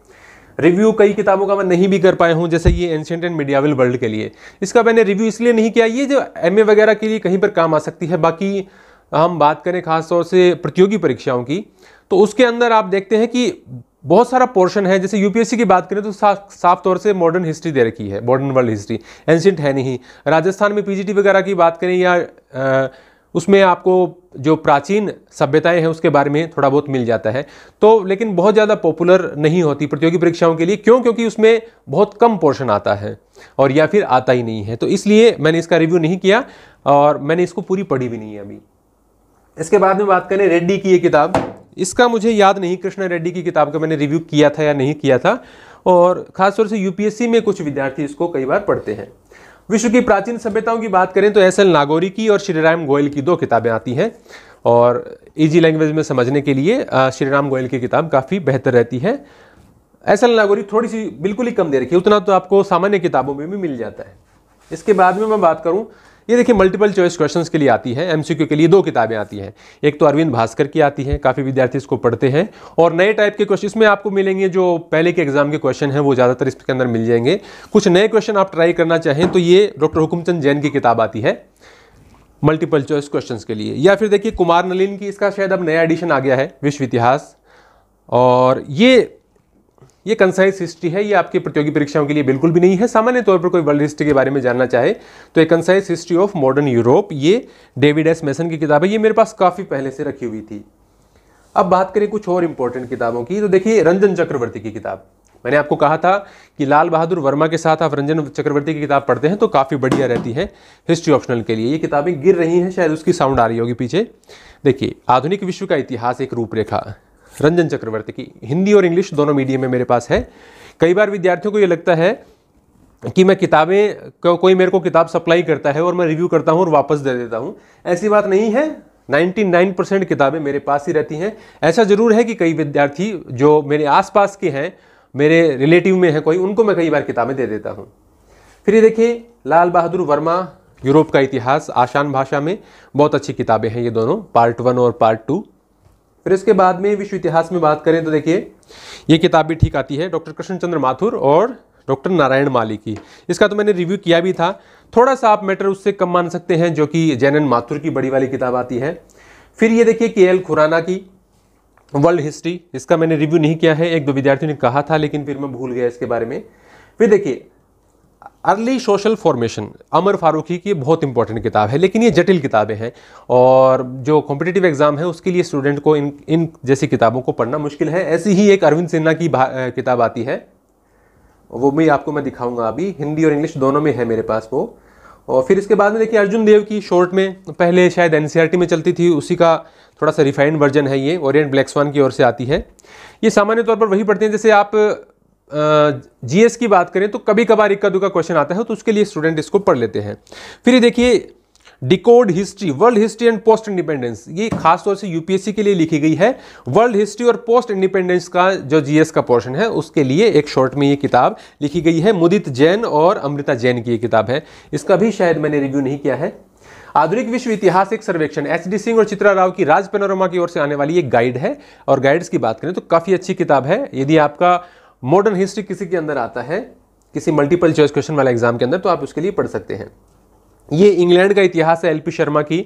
रिव्यू कई किताबों का मैं नहीं भी कर पाया हूँ जैसे ये एंशेंट एंड मीडियावल वर्ल्ड के लिए इसका मैंने रिव्यू इसलिए नहीं किया ये जो एम वगैरह के लिए कहीं पर काम आ सकती है बाकी हम बात करें खासतौर से प्रतियोगी परीक्षाओं की तो उसके अंदर आप देखते हैं कि बहुत सारा पोर्शन है जैसे यूपीएससी की बात करें तो सा, साफ तौर से मॉडर्न हिस्ट्री दे रखी है मॉडर्न वर्ल्ड हिस्ट्री एंशियंट है नहीं राजस्थान में पीजीटी वगैरह की बात करें या आ, उसमें आपको जो प्राचीन सभ्यताएं हैं उसके बारे में थोड़ा बहुत मिल जाता है तो लेकिन बहुत ज़्यादा पॉपुलर नहीं होती प्रतियोगी परीक्षाओं के लिए क्यों क्योंकि उसमें बहुत कम पोर्शन आता है और या फिर आता ही नहीं है तो इसलिए मैंने इसका रिव्यू नहीं किया और मैंने इसको पूरी पढ़ी भी नहीं है अभी इसके बाद में बात करें रेड्डी की ये किताब इसका मुझे याद नहीं कृष्णा रेड्डी की किताब का मैंने रिव्यू किया था या नहीं किया था और खासतौर से यूपीएससी में कुछ विद्यार्थी इसको कई बार पढ़ते हैं विश्व की प्राचीन सभ्यताओं की बात करें तो एस एल नागौरी की और श्रीराम गोयल की दो किताबें आती हैं और इजी लैंग्वेज में समझने के लिए श्रीराम गोयल की किताब काफ़ी बेहतर रहती है एस एल नागौरी थोड़ी सी बिल्कुल ही कम दे रखी है उतना तो आपको सामान्य किताबों में भी मिल जाता है इसके बाद में मैं बात करूँ ये देखिए मल्टीपल चॉइस क्वेश्चन के लिए आती है एमसीक्यू के लिए दो किताबें आती हैं एक तो अरविंद भास्कर की आती है काफ़ी विद्यार्थी इसको पढ़ते हैं और नए टाइप के क्वेश्चन इसमें आपको मिलेंगे जो पहले के एग्जाम के क्वेश्चन हैं वो ज़्यादातर इसके अंदर मिल जाएंगे कुछ नए क्वेश्चन आप ट्राई करना चाहें तो ये डॉक्टर हुकुमचंद जैन की किताब आती है मल्टीपल चॉइस क्वेश्चन के लिए या फिर देखिए कुमार नलिन की इसका शायद अब नया एडिशन आ गया है विश्व इतिहास और ये ये कंसाइज हिस्ट्री है ये आपकी प्रतियोगी परीक्षाओं के लिए बिल्कुल भी नहीं है सामान्य तौर पर कोई वर्ल्ड हिस्ट्री के बारे में जानना चाहे तो a concise history of modern Europe ये डेविड एस मैसन की किताब है ये मेरे पास काफ़ी पहले से रखी हुई थी अब बात करें कुछ और इंपॉर्टेंट किताबों की तो देखिए रंजन चक्रवर्ती की किताब मैंने आपको कहा था कि लाल बहादुर वर्मा के साथ आप रंजन चक्रवर्ती की किताब पढ़ते हैं तो काफ़ी बढ़िया रहती है हिस्ट्री ऑप्शनल के लिए ये किताबें गिर रही हैं शायद उसकी साउंड आ रही होगी पीछे देखिए आधुनिक विश्व का इतिहास एक रूपरेखा रंजन चक्रवर्ती की हिंदी और इंग्लिश दोनों मीडियम में मेरे पास है कई बार विद्यार्थियों को ये लगता है कि मैं किताबें को, कोई मेरे को किताब सप्लाई करता है और मैं रिव्यू करता हूँ और वापस दे देता हूँ ऐसी बात नहीं है 99 परसेंट किताबें मेरे पास ही रहती हैं ऐसा ज़रूर है कि कई विद्यार्थी जो मेरे आसपास के हैं मेरे रिलेटिव में हैं कोई उनको मैं कई बार किताबें दे देता हूँ फिर ये देखिए लाल बहादुर वर्मा यूरोप का इतिहास आसान भाषा में बहुत अच्छी किताबें हैं ये दोनों पार्ट वन और पार्ट टू फिर इसके बाद में विश्व इतिहास में बात करें तो देखिए ये किताब भी ठीक आती है डॉक्टर कृष्णचंद्र माथुर और डॉक्टर नारायण माली की इसका तो मैंने रिव्यू किया भी था थोड़ा सा आप मैटर उससे कम मान सकते हैं जो कि जैनन माथुर की बड़ी वाली किताब आती है फिर ये देखिए के एल खुराना की वर्ल्ड हिस्ट्री इसका मैंने रिव्यू नहीं किया है एक दो विद्यार्थियों ने कहा था लेकिन फिर मैं भूल गया इसके बारे में फिर देखिए early social formation Amar Farooqui की बहुत इंपॉर्टेंट किताब है लेकिन ये जटिल किताबें हैं और जो कॉम्पिटिटिव एग्ज़ाम है उसके लिए स्टूडेंट को इन इन जैसी किताबों को पढ़ना मुश्किल है ऐसी ही एक अरविंद सिन्हा की किताब आती है वो भी आपको मैं दिखाऊंगा अभी हिंदी और इंग्लिश दोनों में है मेरे पास वो और फिर इसके बाद में देखिए अर्जुन देव की शॉर्ट में पहले शायद एन e में चलती थी उसी का थोड़ा सा रिफाइंड वर्जन है ये ओरियंट ब्लैक्सवान की ओर से आती है ये सामान्य तौर पर वही पढ़ते हैं जैसे आप जीएस की बात करें तो कभी कभार इक्का दुक्का क्वेश्चन आता है तो उसके लिए स्टूडेंट इसको पढ़ लेते हैं फिर ये देखिए decode history world history and post independence ये खास तौर से यूपीएससी के लिए लिखी गई है वर्ल्ड हिस्ट्री और पोस्ट इंडिपेंडेंस का जो जीएस का पोर्शन है उसके लिए एक शॉर्ट में ये किताब लिखी गई है मुदित जैन और अमृता जैन की ये किताब है इसका भी शायद मैंने रिव्यू नहीं किया है आधुनिक विश्व ऐतिहासिक सर्वेक्षण एस डी सिंह और चित्रा राव की राज पेनोरमा की ओर से आने वाली एक गाइड है और गाइड्स की बात करें तो काफ़ी अच्छी किताब है यदि आपका मॉडर्न हिस्ट्री किसी के अंदर आता है किसी मल्टीपल चॉइस क्वेश्चन वाला एग्जाम के अंदर तो आप उसके लिए पढ़ सकते हैं ये इंग्लैंड का इतिहास है एलपी शर्मा की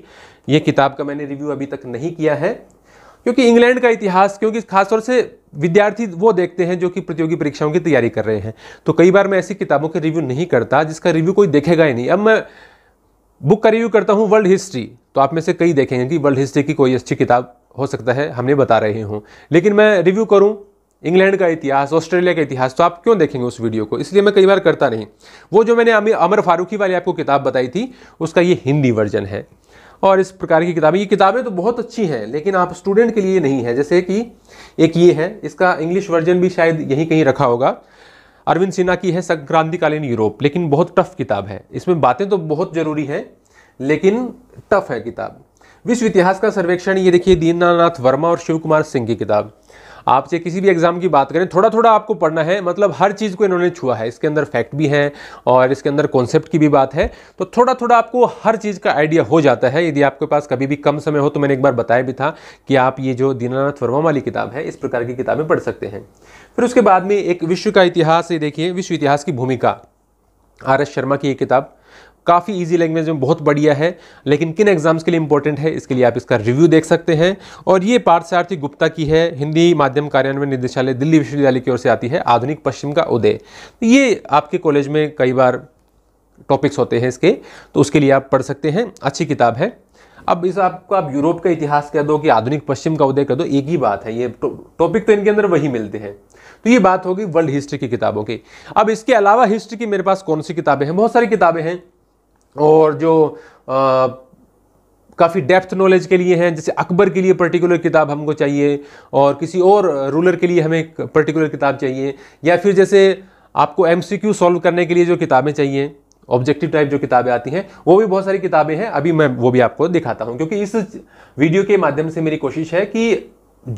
ये किताब का मैंने रिव्यू अभी तक नहीं किया है क्योंकि इंग्लैंड का इतिहास क्योंकि खासतौर से विद्यार्थी वो देखते हैं जो कि प्रतियोगी परीक्षाओं की तैयारी कर रहे हैं तो कई बार मैं ऐसी किताबों के रिव्यू नहीं करता जिसका रिव्यू कोई देखेगा ही नहीं अब मैं बुक का रिव्यू करता हूँ वर्ल्ड हिस्ट्री तो आप में से कई देखेंगे कि वर्ल्ड हिस्ट्री की कोई अच्छी किताब हो सकता है हमने बता रहे हूँ लेकिन मैं रिव्यू करूँ इंग्लैंड का इतिहास ऑस्ट्रेलिया का इतिहास तो आप क्यों देखेंगे उस वीडियो को इसलिए मैं कई बार करता नहीं वो जो मैंने अमर फारूकी वाली आपको किताब बताई थी उसका ये हिंदी वर्जन है और इस प्रकार की किताबें ये किताबें तो बहुत अच्छी हैं लेकिन आप स्टूडेंट के लिए नहीं है जैसे कि एक ये है इसका इंग्लिश वर्जन भी शायद यहीं कहीं रखा होगा अरविंद सिन्हा की है संक्रांतिकालीन यूरोप लेकिन बहुत टफ किताब है इसमें बातें तो बहुत ज़रूरी हैं लेकिन टफ है किताब विश्व इतिहास का सर्वेक्षण ये देखिए दीनानाथ वर्मा और शिव कुमार सिंह की किताब आपसे किसी भी एग्ज़ाम की बात करें थोड़ा थोड़ा आपको पढ़ना है मतलब हर चीज़ को इन्होंने छुआ है इसके अंदर फैक्ट भी हैं और इसके अंदर कॉन्सेप्ट की भी बात है तो थोड़ा थोड़ा आपको हर चीज़ का आइडिया हो जाता है यदि आपके पास कभी भी कम समय हो तो मैंने एक बार बताया भी था कि आप ये जो दीनानाथ वर्मा वाली किताब है इस प्रकार की किताबें पढ़ सकते हैं फिर उसके बाद में एक विश्व का इतिहास ये देखिए विश्व इतिहास की भूमिका आर एस शर्मा की ये किताब काफ़ी ईजी लैंग्वेज में बहुत बढ़िया है लेकिन किन एग्जाम्स के लिए इंपॉर्टेंट है इसके लिए आप इसका रिव्यू देख सकते हैं और ये पार्थसारथी गुप्ता की है हिंदी माध्यम कार्यान्वयन निदेशालय दिल्ली विश्वविद्यालय की ओर से आती है आधुनिक पश्चिम का उदय तो ये आपके कॉलेज में कई बार टॉपिक्स होते हैं इसके तो उसके लिए आप पढ़ सकते हैं अच्छी किताब है अब इस आपको आप यूरोप का इतिहास कह दो कि आधुनिक पश्चिम का उदय कह दो एक ही बात है ये टॉपिक तो इनके अंदर वही मिलते हैं तो ये बात होगी वर्ल्ड हिस्ट्री की किताबों की अब इसके अलावा हिस्ट्री की मेरे पास कौन सी किताबें हैं बहुत सारी किताबें हैं और जो काफ़ी डेप्थ नॉलेज के लिए हैं जैसे अकबर के लिए पर्टिकुलर किताब हमको चाहिए और किसी और रूलर के लिए हमें पर्टिकुलर किताब चाहिए या फिर जैसे आपको एम सॉल्व करने के लिए जो किताबें चाहिए ऑब्जेक्टिव टाइप जो किताबें आती हैं वो भी बहुत सारी किताबें हैं अभी मैं वो भी आपको दिखाता हूँ क्योंकि इस वीडियो के माध्यम से मेरी कोशिश है कि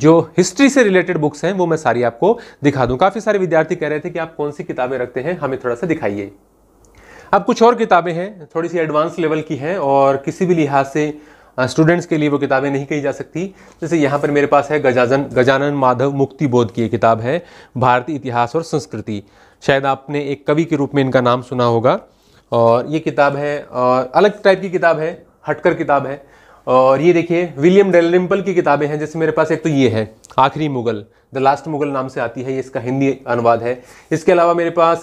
जो हिस्ट्री से रिलेटेड बुक्स हैं वो मैं सारी आपको दिखा दूँ काफ़ी सारे विद्यार्थी कह रहे थे कि आप कौन सी किताबें रखते हैं हमें थोड़ा सा दिखाइए अब कुछ और किताबें हैं थोड़ी सी एडवांस लेवल की हैं और किसी भी लिहाज से स्टूडेंट्स के लिए वो किताबें नहीं कही जा सकती जैसे यहाँ पर मेरे पास है गजाजन गजानन माधव मुक्ति बोध की एक किताब है भारतीय इतिहास और संस्कृति शायद आपने एक कवि के रूप में इनका नाम सुना होगा और ये किताब है और अलग टाइप की किताब है हटकर किताब है और ये देखिए विलियम डेलिम्पल की किताबें हैं जैसे मेरे पास एक तो ये है आखिरी मुगल द लास्ट मुगल नाम से आती है ये इसका हिंदी अनुवाद है इसके अलावा मेरे पास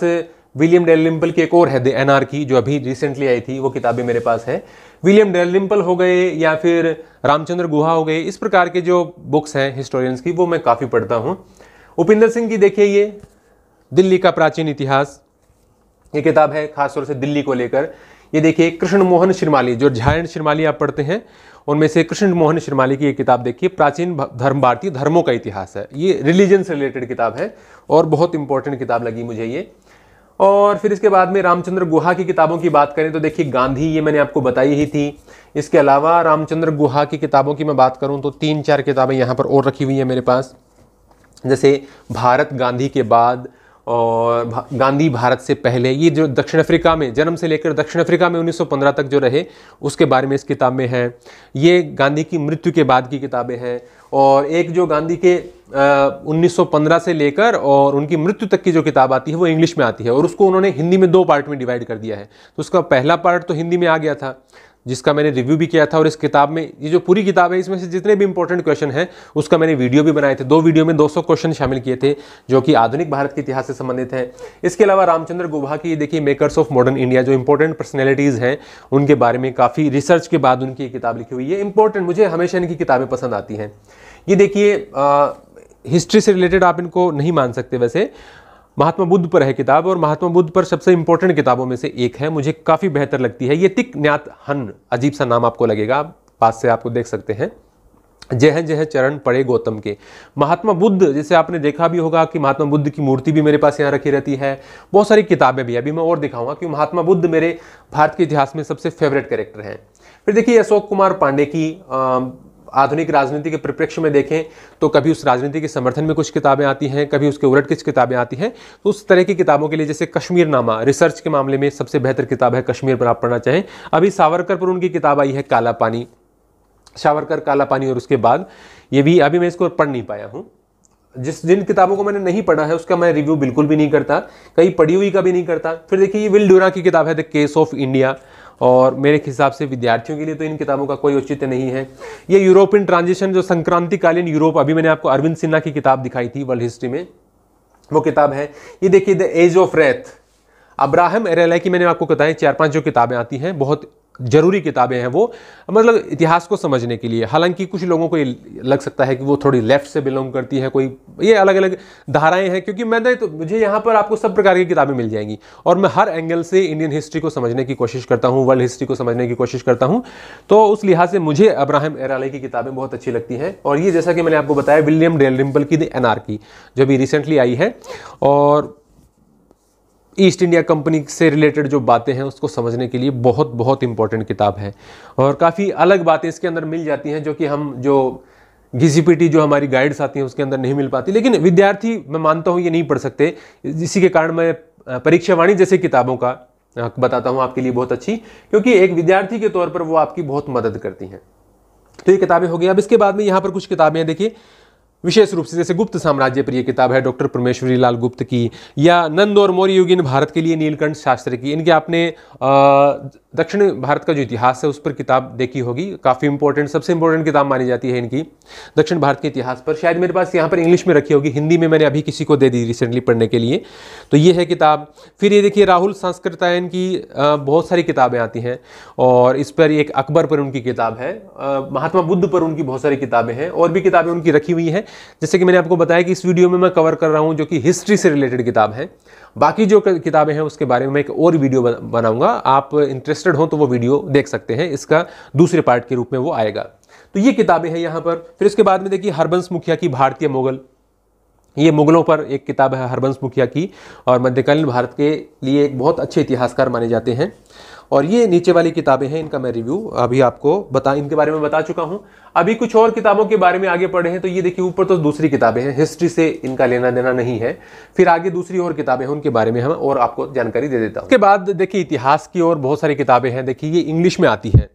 विलियम डेलिम्पल की एक और है एन आर की जो अभी रिसेंटली आई थी वो किताबें मेरे पास है विलियम डेलिम्पल हो गए या फिर रामचंद्र गुहा हो गए इस प्रकार के जो बुक्स हैं हिस्टोरियंस की वो मैं काफ़ी पढ़ता हूँ उपिंदर सिंह की देखिए ये दिल्ली का प्राचीन इतिहास ये किताब है खासतौर से दिल्ली को लेकर ये देखिए कृष्ण मोहन श्रीमाली जो झायण श्रीमाली आप पढ़ते हैं उनमें से कृष्ण मोहन श्रीमाली की ये किताब देखिए प्राचीन धर्म भारतीय धर्मों का इतिहास है ये रिलीजन से रिलेटेड किताब है और बहुत इंपॉर्टेंट किताब लगी मुझे ये और फिर इसके बाद में रामचंद्र गुहा की किताबों की बात करें तो देखिए गांधी ये मैंने आपको बताई ही थी इसके अलावा रामचंद्र गुहा की किताबों की मैं बात करूं तो तीन चार किताबें यहाँ पर और रखी हुई हैं मेरे पास जैसे भारत गांधी के बाद और गांधी भारत से पहले ये जो दक्षिण अफ्रीका में जन्म से लेकर दक्षिण अफ्रीका में 1915 तक जो रहे उसके बारे में इस किताब में है ये गांधी की मृत्यु के बाद की किताबें हैं और एक जो गांधी के आ, 1915 से लेकर और उनकी मृत्यु तक की जो किताब आती है वो इंग्लिश में आती है और उसको उन्होंने हिंदी में दो पार्ट में डिवाइड कर दिया है तो उसका पहला पार्ट तो हिंदी में आ गया था जिसका मैंने रिव्यू भी किया था और इस किताब में ये जो पूरी किताब है इसमें से जितने भी इंपॉर्टेंट क्वेश्चन हैं उसका मैंने वीडियो भी बनाए थे दो वीडियो में 200 क्वेश्चन शामिल किए थे जो कि आधुनिक भारत के इतिहास से संबंधित है इसके अलावा रामचंद्र गुहा की देखिए मेकर्स ऑफ मॉडर्न इंडिया जो इंपॉर्टेंट पर्सनैलिटीज़ हैं उनके बारे में काफ़ी रिसर्च के बाद उनकी किताब लिखी हुई है इंपॉर्टेंट मुझे हमेशा इनकी किताबें पसंद आती हैं ये देखिए हिस्ट्री से रिलेटेड आप इनको नहीं मान सकते वैसे महात्मा बुद्ध पर है किताब और महात्मा बुद्ध पर सबसे इंपॉर्टेंट किताबों में से एक है मुझे काफ़ी बेहतर लगती है ये तिक न्यात हन अजीब सा नाम आपको लगेगा पास से आपको देख सकते हैं जय जय चरण पड़े गौतम के महात्मा बुद्ध जैसे आपने देखा भी होगा कि महात्मा बुद्ध की मूर्ति भी मेरे पास यहाँ रखी रहती है बहुत सारी किताबें भी अभी मैं और दिखाऊंगा कि महात्मा बुद्ध मेरे भारत के इतिहास में सबसे फेवरेट कैरेक्टर हैं फिर देखिए अशोक कुमार पांडे की आ, आधुनिक राजनीति के परिप्रेक्ष्य में देखें तो कभी उस राजनीति के समर्थन में कुछ किताबें आती हैं कभी उसके उलट कुछ किताबें आती हैं तो उस तरह की किताबों के लिए जैसे कश्मीर नामा रिसर्च के मामले में सबसे बेहतर किताब है कश्मीर पर आप पढ़ना चाहें अभी सावरकर पर उनकी किताब आई है काला पानी सावरकर काला पानी और उसके बाद ये भी अभी मैं इसको पढ़ नहीं पाया हूँ जिस जिन किताबों को मैंने नहीं पढ़ा है उसका मैं रिव्यू बिल्कुल भी नहीं करता कहीं पढ़ी हुई का भी नहीं करता फिर देखिए ये विल ड्यूरा की किताब है द केस ऑफ इंडिया और मेरे हिसाब से विद्यार्थियों के लिए तो इन किताबों का कोई औचित्य नहीं है ये यूरोपियन ट्रांजिशन जो संक्रांतिकालीन यूरोप अभी मैंने आपको अरविंद सिन्हा की किताब दिखाई थी वर्ल्ड हिस्ट्री में वो किताब है ये देखिए the age of wrath Abraham Eraly की मैंने आपको बताया चार पांच जो किताबें आती हैं बहुत ज़रूरी किताबें हैं वो मतलब इतिहास को समझने के लिए हालांकि कुछ लोगों को ये लग सकता है कि वो थोड़ी लेफ्ट से बिलोंग करती है कोई ये अलग अलग धाराएं हैं क्योंकि मैंने तो मुझे यहाँ पर आपको सब प्रकार की किताबें मिल जाएंगी और मैं हर एंगल से इंडियन हिस्ट्री को समझने की कोशिश करता हूँ वर्ल्ड हिस्ट्री को समझने की कोशिश करता हूँ तो उस लिहाज से मुझे अब्राहम एराले की किताबें बहुत अच्छी लगती हैं और ये जैसा कि मैंने आपको बताया विलियम डेल की द की जो अभी रिसेंटली आई है और ईस्ट इंडिया कंपनी से रिलेटेड जो बातें हैं उसको समझने के लिए बहुत बहुत इंपॉर्टेंट किताब है और काफ़ी अलग बातें इसके अंदर मिल जाती हैं जो कि हम जो घी जो हमारी गाइड्स आती हैं उसके अंदर नहीं मिल पाती लेकिन विद्यार्थी मैं मानता हूँ ये नहीं पढ़ सकते इसी के कारण मैं परीक्षावाणी जैसे किताबों का बताता हूँ आपके लिए बहुत अच्छी क्योंकि एक विद्यार्थी के तौर पर वो आपकी बहुत मदद करती हैं तो ये किताबें हो गई अब इसके बाद में यहाँ पर कुछ किताबें हैं देखिए विशेष रूप से जैसे गुप्त साम्राज्य पर यह किताब है डॉक्टर परमेश्वरी लाल गुप्त की या नंद और मौर्य युगीन भारत के लिए नीलकंठ शास्त्र की इनके आपने दक्षिण भारत का जो इतिहास है उस पर किताब देखी होगी काफ़ी इंपॉर्टेंट सबसे इंपॉर्टेंट किताब मानी जाती है इनकी दक्षिण भारत के इतिहास पर शायद मेरे पास यहाँ पर इंग्लिश में रखी होगी हिंदी में मैंने अभी किसी को दे दी रिसेंटली पढ़ने के लिए तो ये है किताब फिर ये देखिए राहुल संस्कृतायन की बहुत सारी किताबें आती हैं और इस पर एक अकबर पर उनकी किताब है महात्मा बुद्ध पर उनकी बहुत सारी किताबें हैं और भी किताबें उनकी रखी हुई हैं जैसे कि मैंने आपको बताया कि इस वीडियो में मैं कवर कर रहा हूँ जो कि हिस्ट्री से रिलेटेड किताब है बाकी जो किताबें हैं उसके बारे में मैं एक और वीडियो बनाऊंगा आप इंटरेस्टेड हों तो वो वीडियो देख सकते हैं इसका दूसरे पार्ट के रूप में वो आएगा तो ये किताबें हैं यहाँ पर फिर उसके बाद में देखिए हरबंस मुखिया की भारतीय मुगल ये मुगलों पर एक किताब है हरबंस मुखिया की और मध्यकालीन भारत के लिए एक बहुत अच्छे इतिहासकार माने जाते हैं और ये नीचे वाली किताबें हैं इनका मैं रिव्यू अभी आपको बता इनके बारे में बता चुका हूँ अभी कुछ और किताबों के बारे में आगे पढ़े हैं तो ये देखिए ऊपर तो दूसरी किताबें हैं हिस्ट्री से इनका लेना देना नहीं है फिर आगे दूसरी और किताबें हैं उनके बारे में हम और आपको जानकारी दे देता हूँ उसके बाद देखिए इतिहास की और बहुत सारी किताबें हैं देखिए ये इंग्लिश में आती हैं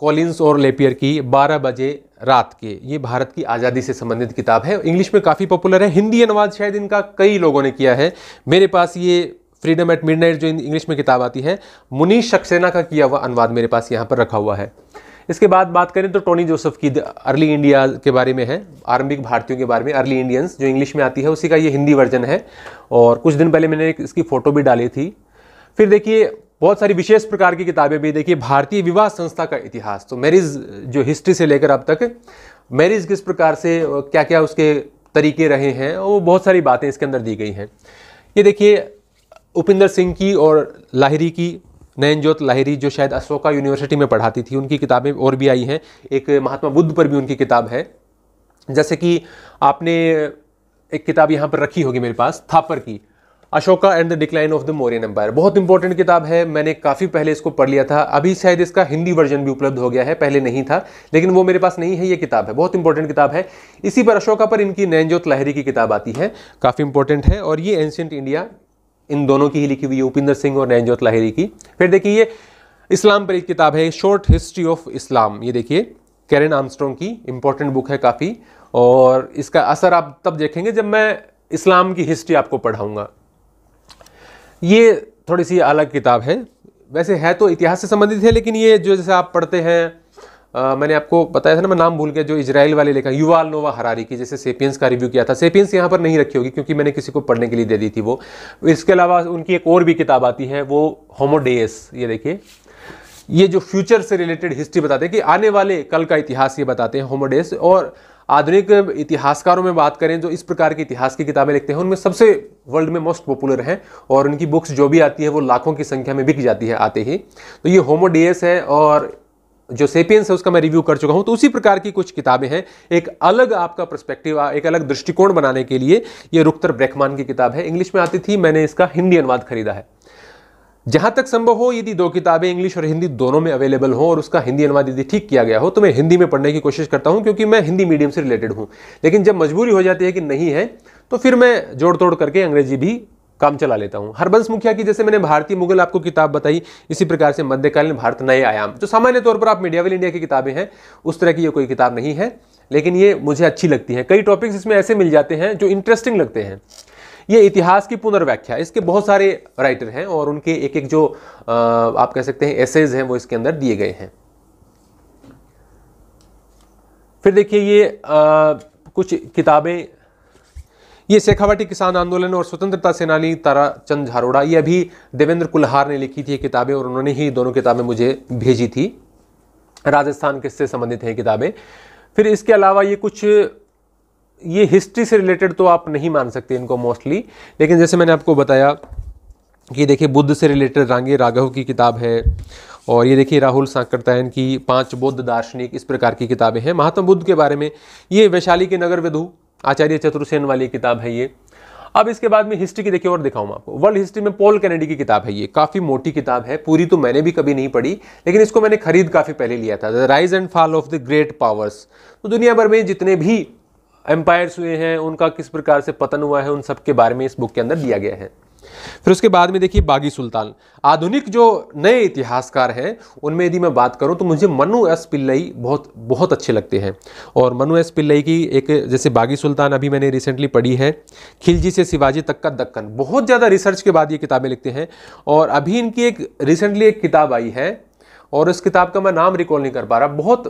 कॉलिन्स और लेपियर की 12 बजे रात के ये भारत की आज़ादी से संबंधित किताब है इंग्लिश में काफ़ी पॉपुलर है हिंदी अनुवाद शायद इनका कई लोगों ने किया है मेरे पास ये फ्रीडम एट मिडनाइट जो इंग्लिश में किताब आती है मुनीश सक्सेना का किया हुआ अनुवाद मेरे पास यहाँ पर रखा हुआ है इसके बाद बात करें तो टोनी जोसेफ की अर्ली इंडिया के बारे में है आरंभिक भारतीयों के बारे में अर्ली इंडियंस जो इंग्लिश में आती है उसी का ये हिंदी वर्जन है और कुछ दिन पहले मैंने इसकी फ़ोटो भी डाली थी फिर देखिए बहुत सारी विशेष प्रकार की किताबें भी देखिए भारतीय विवाह संस्था का इतिहास तो मैरिज जो हिस्ट्री से लेकर अब तक मैरिज किस प्रकार से क्या क्या उसके तरीके रहे हैं वो बहुत सारी बातें इसके अंदर दी गई हैं ये देखिए उपिंदर सिंह की और लाहिरी की नयनजोत लाहिरी जो शायद अशोका यूनिवर्सिटी में पढ़ाती थी उनकी किताबें और भी आई हैं एक महात्मा बुद्ध पर भी उनकी किताब है जैसे कि आपने एक किताब यहाँ पर रखी होगी मेरे पास थापर की Ashoka and the decline of the Mauryan empire बहुत इंपॉर्टेंट किताब है मैंने काफ़ी पहले इसको पढ़ लिया था अभी शायद इसका हिंदी वर्जन भी उपलब्ध हो गया है पहले नहीं था लेकिन वो मेरे पास नहीं है ये किताब है बहुत इंपॉर्टेंट किताब है इसी पर अशोका पर इनकी नैनज्योत लहरी की किताब आती है काफ़ी इंपॉर्टेंट है और ये एंशियंट इंडिया इन दोनों की ही लिखी हुई है उपिंदर सिंह और नैनजोत लाहिरी की फिर देखिए ये इस्लाम पर एक किताब है शॉर्ट हिस्ट्री ऑफ इस्लाम ये देखिए कैरन आर्मस्ट्रॉन्ग की इंपॉर्टेंट बुक है काफ़ी और इसका असर आप तब देखेंगे जब मैं इस्लाम की हिस्ट्री आपको पढ़ाऊँगा ये थोड़ी सी अलग किताब है वैसे है तो इतिहास से संबंधित है लेकिन ये जो जैसे आप पढ़ते हैं आ, मैंने आपको बताया था ना मैं नाम भूल गया जो इजराइल वाले लेखक युवाल नोवा हरारी की जैसे सेपियंस का रिव्यू किया था सेपियंस यहाँ पर नहीं रखी होगी क्योंकि मैंने किसी को पढ़ने के लिए दे दी थी वो इसके अलावा उनकी एक और भी किताब आती है वो होमोडेस ये देखिए ये जो फ्यूचर से रिलेटेड हिस्ट्री बताते हैं कि आने वाले कल का इतिहास ये बताते हैं होमोडेस और आधुनिक इतिहासकारों में बात करें जो इस प्रकार की इतिहास की किताबें लिखते हैं उनमें सबसे वर्ल्ड में मोस्ट पॉपुलर हैं और उनकी बुक्स जो भी आती है वो लाखों की संख्या में बिक जाती है आते ही तो ये होमोडेस है और जो सेपियंस है उसका मैं रिव्यू कर चुका हूं तो उसी प्रकार की कुछ किताबें हैं एक अलग आपका परस्पेक्टिव एक अलग दृष्टिकोण बनाने के लिए यह रुक्तर ब्रेकमान की किताब है इंग्लिश में आती थी मैंने इसका हिंदी अनुवाद खरीदा है जहां तक संभव हो यदि दो किताबें इंग्लिश और हिंदी दोनों में अवेलेबल हो और उसका हिंदी अनुवाद यदि ठीक किया गया हो तो मैं हिंदी में पढ़ने की कोशिश करता हूं क्योंकि मैं हिंदी मीडियम से रिलेटेड हूं लेकिन जब मजबूरी हो जाती है कि नहीं है तो फिर मैं जोड़ तोड़ करके अंग्रेजी भी काम चला लेता हूँ हरबंस मुखिया की जैसे मैंने भारतीय मुगल आपको किताब बताई इसी प्रकार से मध्यकालीन भारत नए आयाम जो सामान्य तौर पर आप मीडिया मीडियावल इंडिया की किताबें हैं उस तरह की ये कोई किताब नहीं है लेकिन ये मुझे अच्छी लगती है कई टॉपिक्स इसमें ऐसे मिल जाते हैं जो इंटरेस्टिंग लगते हैं ये इतिहास की पुनर्व्याख्या इसके बहुत सारे राइटर हैं और उनके एक एक जो आप कह सकते हैं एसेज हैं वो इसके अंदर दिए गए हैं फिर देखिए ये आ, कुछ किताबें ये शेखावटी किसान आंदोलन और स्वतंत्रता सेनानी तारा चंद झारोड़ा ये अभी देवेंद्र कुल्हार ने लिखी थी ये किताबें और उन्होंने ही दोनों किताबें मुझे भेजी थी राजस्थान किससे संबंधित हैं किताबें फिर इसके अलावा ये कुछ ये हिस्ट्री से रिलेटेड तो आप नहीं मान सकते इनको मोस्टली लेकिन जैसे मैंने आपको बताया कि देखिए बुद्ध से रिलेटेड रांगे राघव की किताब है और ये देखिए राहुल सांकरतायन की पांच बौद्ध दार्शनिक इस प्रकार की किताबें हैं महात्मा बुद्ध के बारे में ये वैशाली के नगर विधु आचार्य चतुर्सेन वाली किताब है ये अब इसके बाद में हिस्ट्री की देखिए और दिखाऊँ आपको वर्ल्ड हिस्ट्री में पॉल कैनेडी की किताब है ये काफ़ी मोटी किताब है पूरी तो मैंने भी कभी नहीं पढ़ी लेकिन इसको मैंने खरीद काफ़ी पहले लिया था the rise and fall of the great powers तो दुनिया भर में जितने भी एम्पायर्स हुए हैं उनका किस प्रकार से पतन हुआ है उन सब के बारे में इस बुक के अंदर दिया गया है फिर उसके बाद में देखिए बागी सुल्तान आधुनिक जो नए इतिहासकार हैं उनमें यदि मैं बात करूं तो मुझे मनु एस पिल्लई बहुत बहुत अच्छे लगते हैं और मनु एस पिल्लई की एक जैसे बागी सुल्तान अभी मैंने रिसेंटली पढ़ी है खिलजी से शिवाजी तक का दक्कन बहुत ज़्यादा रिसर्च के बाद ये किताबें लिखते हैं और अभी इनकी एक रिसेंटली एक किताब आई है और उस किताब का मैं नाम रिकॉल नहीं कर पा रहा बहुत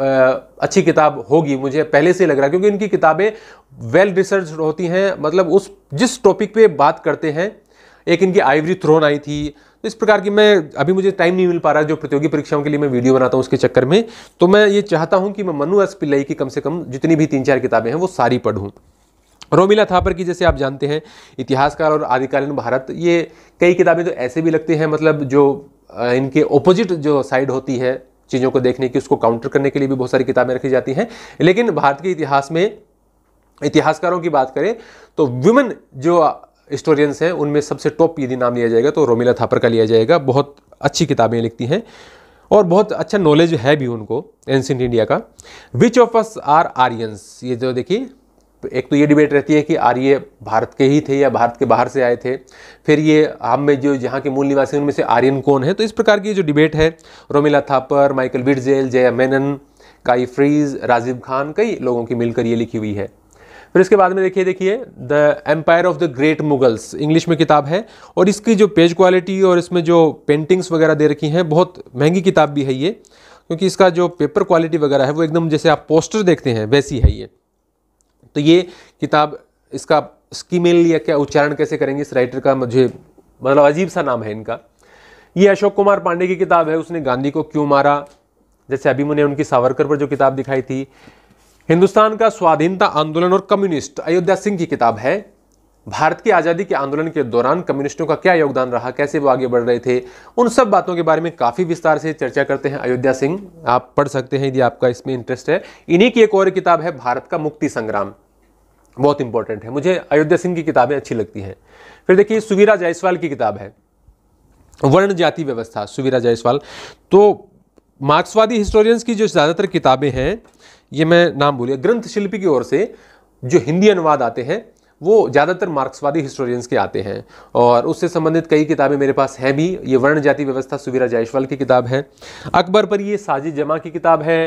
अच्छी किताब होगी मुझे पहले से लग रहा है क्योंकि इनकी किताबें वेल रिसर्च होती हैं मतलब उस जिस टॉपिक पे बात करते हैं एक इनकी आइवरी थ्रोन आई थी तो इस प्रकार की मैं अभी मुझे टाइम नहीं मिल पा रहा जो प्रतियोगी परीक्षाओं के लिए मैं वीडियो बनाता हूँ उसके चक्कर में तो मैं ये चाहता हूँ कि मैं मनु एस पिल्लई की कम से कम जितनी भी तीन चार किताबें हैं वो सारी पढ़ूँ रोमिला थापर की जैसे आप जानते हैं इतिहासकार और आदिकालीन भारत ये कई किताबें तो ऐसे भी लगती हैं मतलब जो इनके ओपोजिट जो साइड होती है चीज़ों को देखने की उसको काउंटर करने के लिए भी बहुत सारी किताबें रखी जाती हैं लेकिन भारत के इतिहास में इतिहासकारों की बात करें तो वुमेन जो हिस्टोरियंस हैं उनमें सबसे टॉप यदि नाम लिया जाएगा तो रोमिला थापर का लिया जाएगा बहुत अच्छी किताबें लिखती हैं और बहुत अच्छा नॉलेज है भी उनको एंशेंट इंडिया का which of us are Aryans ये जो देखिए एक तो ये डिबेट रहती है कि आर्य भारत के ही थे या भारत के बाहर से आए थे फिर ये हम में जो यहाँ के मूल निवासी उनमें से आर्यन कौन है तो इस प्रकार की जो डिबेट है Romila Thapar Michael Witzel Jaya Menon Kai Friese Rajiv Khan कई लोगों की मिलकर ये लिखी हुई है फिर इसके बाद में देखिए देखिए the empire of the great Mughals English में किताब है और इसकी जो पेज क्वालिटी और इसमें जो पेंटिंग्स वगैरह दे रखी हैं बहुत महंगी किताब भी है ये क्योंकि इसका जो पेपर क्वालिटी वगैरह है वो एकदम जैसे आप पोस्टर देखते हैं वैसी है ये तो ये किताब इसका स्कीमेल या क्या उच्चारण कैसे करेंगे इस राइटर का मुझे मतलब अजीब सा नाम है इनका ये अशोक कुमार पांडे की किताब है उसने गांधी को क्यों मारा जैसे अभी मैंने उनकी सावरकर पर जो किताब दिखाई थी हिंदुस्तान का स्वाधीनता आंदोलन और कम्युनिस्ट अयोध्या सिंह की किताब है भारत की आज़ादी के आंदोलन के दौरान कम्युनिस्टों का क्या योगदान रहा कैसे वो आगे बढ़ रहे थे उन सब बातों के बारे में काफ़ी विस्तार से चर्चा करते हैं अयोध्या सिंह आप पढ़ सकते हैं यदि आपका इसमें इंटरेस्ट है इन्हीं की एक और किताब है भारत का मुक्ति संग्राम बहुत इंपॉर्टेंट है मुझे अयोध्या सिंह की किताबें अच्छी लगती हैं फिर देखिए सुवीरा जायसवाल की किताब है वर्ण जाति व्यवस्था सुवीरा जायसवाल तो मार्क्सवादी हिस्टोरियंस की जो ज़्यादातर किताबें हैं ये मैं नाम भूलिया ग्रंथ शिल्पी की ओर से जो हिंदी अनुवाद आते हैं वो ज़्यादातर मार्क्सवादी हिस्टोरियंस के आते हैं और उससे संबंधित कई किताबें मेरे पास हैं भी ये वर्ण जाति व्यवस्था सुवीरा जायसवाल की किताब है अकबर पर ये साजिद जमा की किताब है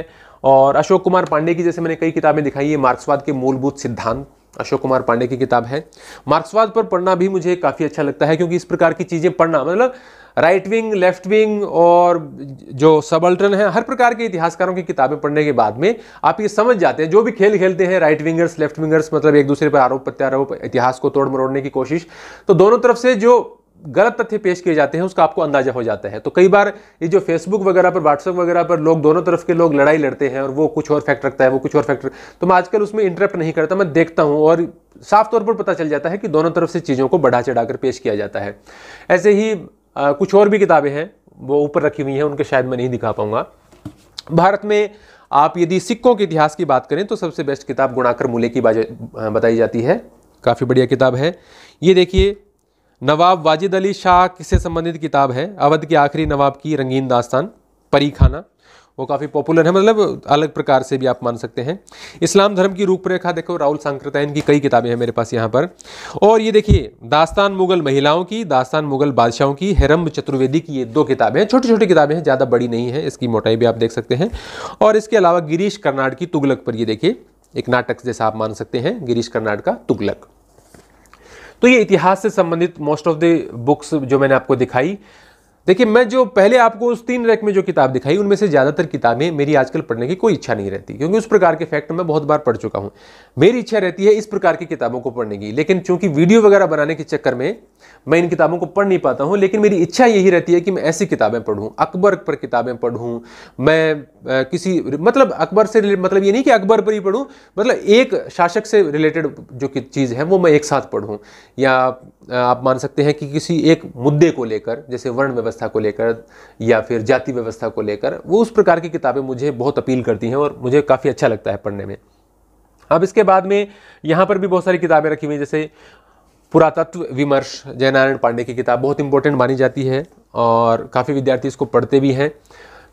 और अशोक कुमार पांडे की जैसे मैंने कई किताबें दिखाई है मार्क्सवाद के मूलभूत सिद्धांत अशोक कुमार पांडे की किताब है मार्क्सवाद पर पढ़ना भी मुझे काफ़ी अच्छा लगता है क्योंकि इस प्रकार की चीज़ें पढ़ना मतलब राइट विंग लेफ्ट विंग और जो सबल्टन है हर प्रकार के इतिहासकारों की किताबें पढ़ने के बाद में आप ये समझ जाते हैं जो भी खेल खेलते हैं राइट विंगर्स लेफ्ट विंगर्स मतलब एक दूसरे पर आरोप प्रत्यारोप इतिहास को तोड़ मरोड़ने की कोशिश तो दोनों तरफ से जो गलत तथ्य पेश किए जाते हैं उसका आपको अंदाजा हो जाता है तो कई बार ये जो फेसबुक वगैरह पर व्हाट्सएप वगैरह पर लोग दोनों तरफ के लोग लड़ाई लड़ते हैं और वो कुछ और फैक्ट रखता है वो कुछ और फैक्ट तो मैं आजकल उसमें इंटरप्ट नहीं करता मैं देखता हूँ और साफ तौर पर पता चल जाता है कि दोनों तरफ से चीज़ों को बढ़ा चढ़ाकर पेश किया जाता है ऐसे ही आ, कुछ और भी किताबें हैं वो ऊपर रखी हुई हैं उनके शायद मैं नहीं दिखा पाऊँगा भारत में आप यदि सिक्कों के इतिहास की बात करें तो सबसे बेस्ट किताब गुणाकर मूल्य की बताई जाती है काफ़ी बढ़िया किताब है ये देखिए नवाब वाजिद अली शाह से संबंधित किताब है अवध के आखिरी नवाब की रंगीन दास्तान परी खाना वो काफ़ी पॉपुलर है मतलब अलग प्रकार से भी आप मान सकते हैं इस्लाम धर्म की रूपरेखा देखो राहुल सांक्रतायन की कई किताबें हैं मेरे पास यहाँ पर और ये देखिए दास्तान मुगल महिलाओं की दास्तान मुगल बादशाहों की हेरम्ब चतुर्वेदी की ये दो किताबें हैं छोटी छोटी किताबें हैं ज़्यादा बड़ी नहीं है इसकी मोटाई भी आप देख सकते हैं और इसके अलावा गिरीश कर्नाड की तुगलक पर ये देखिए एक नाटक जैसा आप मान सकते हैं गिरीश कर्नाड का तुगलक तो ये इतिहास से संबंधित मोस्ट ऑफ द बुक्स जो मैंने आपको दिखाई देखिए मैं जो पहले आपको उस तीन रैक में जो किताब दिखाई उनमें से ज़्यादातर किताबें मेरी आजकल पढ़ने की कोई इच्छा नहीं रहती क्योंकि उस प्रकार के फैक्ट मैं बहुत बार पढ़ चुका हूँ मेरी इच्छा रहती है इस प्रकार की किताबों को पढ़ने की लेकिन चूंकि वीडियो वगैरह बनाने के चक्कर में मैं इन किताबों को पढ़ नहीं पाता हूँ लेकिन मेरी इच्छा यही रहती है कि मैं ऐसी किताबें पढ़ूँ अकबर पर किताबें पढ़ूँ मैं आ, किसी मतलब अकबर से मतलब ये नहीं कि अकबर पर ही पढ़ूँ मतलब एक शासक से रिलेटेड जो कि चीज़ है वो मैं एक साथ पढ़ूँ या आप मान सकते हैं कि किसी एक मुद्दे को लेकर जैसे वर्ण व्यवस्था को लेकर या फिर जाति व्यवस्था को लेकर वो उस प्रकार की किताबें मुझे बहुत अपील करती हैं और मुझे काफ़ी अच्छा लगता है पढ़ने में अब इसके बाद में यहाँ पर भी बहुत सारी किताबें रखी हुई हैं जैसे पुरातत्व विमर्श जयनारायण पांडे की किताब बहुत इंपॉर्टेंट मानी जाती है और काफ़ी विद्यार्थी इसको पढ़ते भी हैं